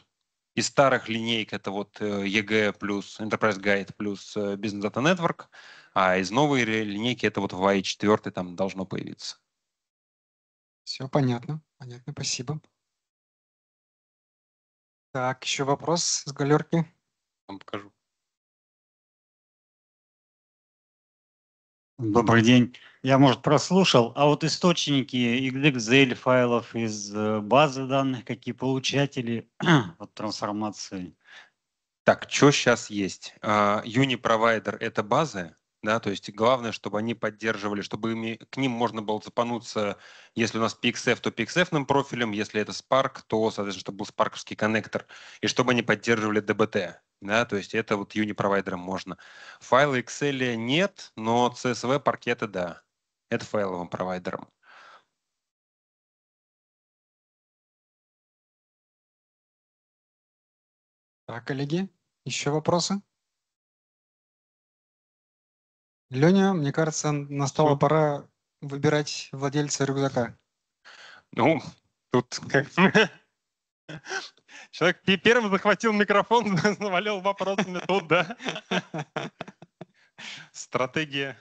из старых линейк это вот EG э, плюс Enterprise Guide плюс э, Business Data Network, а из новой линейки это вот в VI а 4 там должно появиться. Все понятно. Понятно, спасибо. Так, еще вопрос с галерки. Вам покажу. Добрый день. Я, может, прослушал, а вот источники Excel файлов из э, базы данных, какие получатели от трансформации? Так, что сейчас есть? Uh, а, Uniprovide – это база? да, то есть главное, чтобы они поддерживали, чтобы ими, к ним можно было цепануться, если у нас PXF, то PXF профилем, если это Spark, то, соответственно, чтобы был спарковский коннектор, и чтобы они поддерживали DBT, да, то есть это вот юни-провайдером можно. Файлы Excel нет, но CSV паркеты да, это файловым провайдером. Так, коллеги, еще вопросы? Леня, мне кажется, настала Что? пора выбирать владельца рюкзака. Ну, тут как... Человек первым захватил микрофон, навалил вопросами тут, да? Стратегия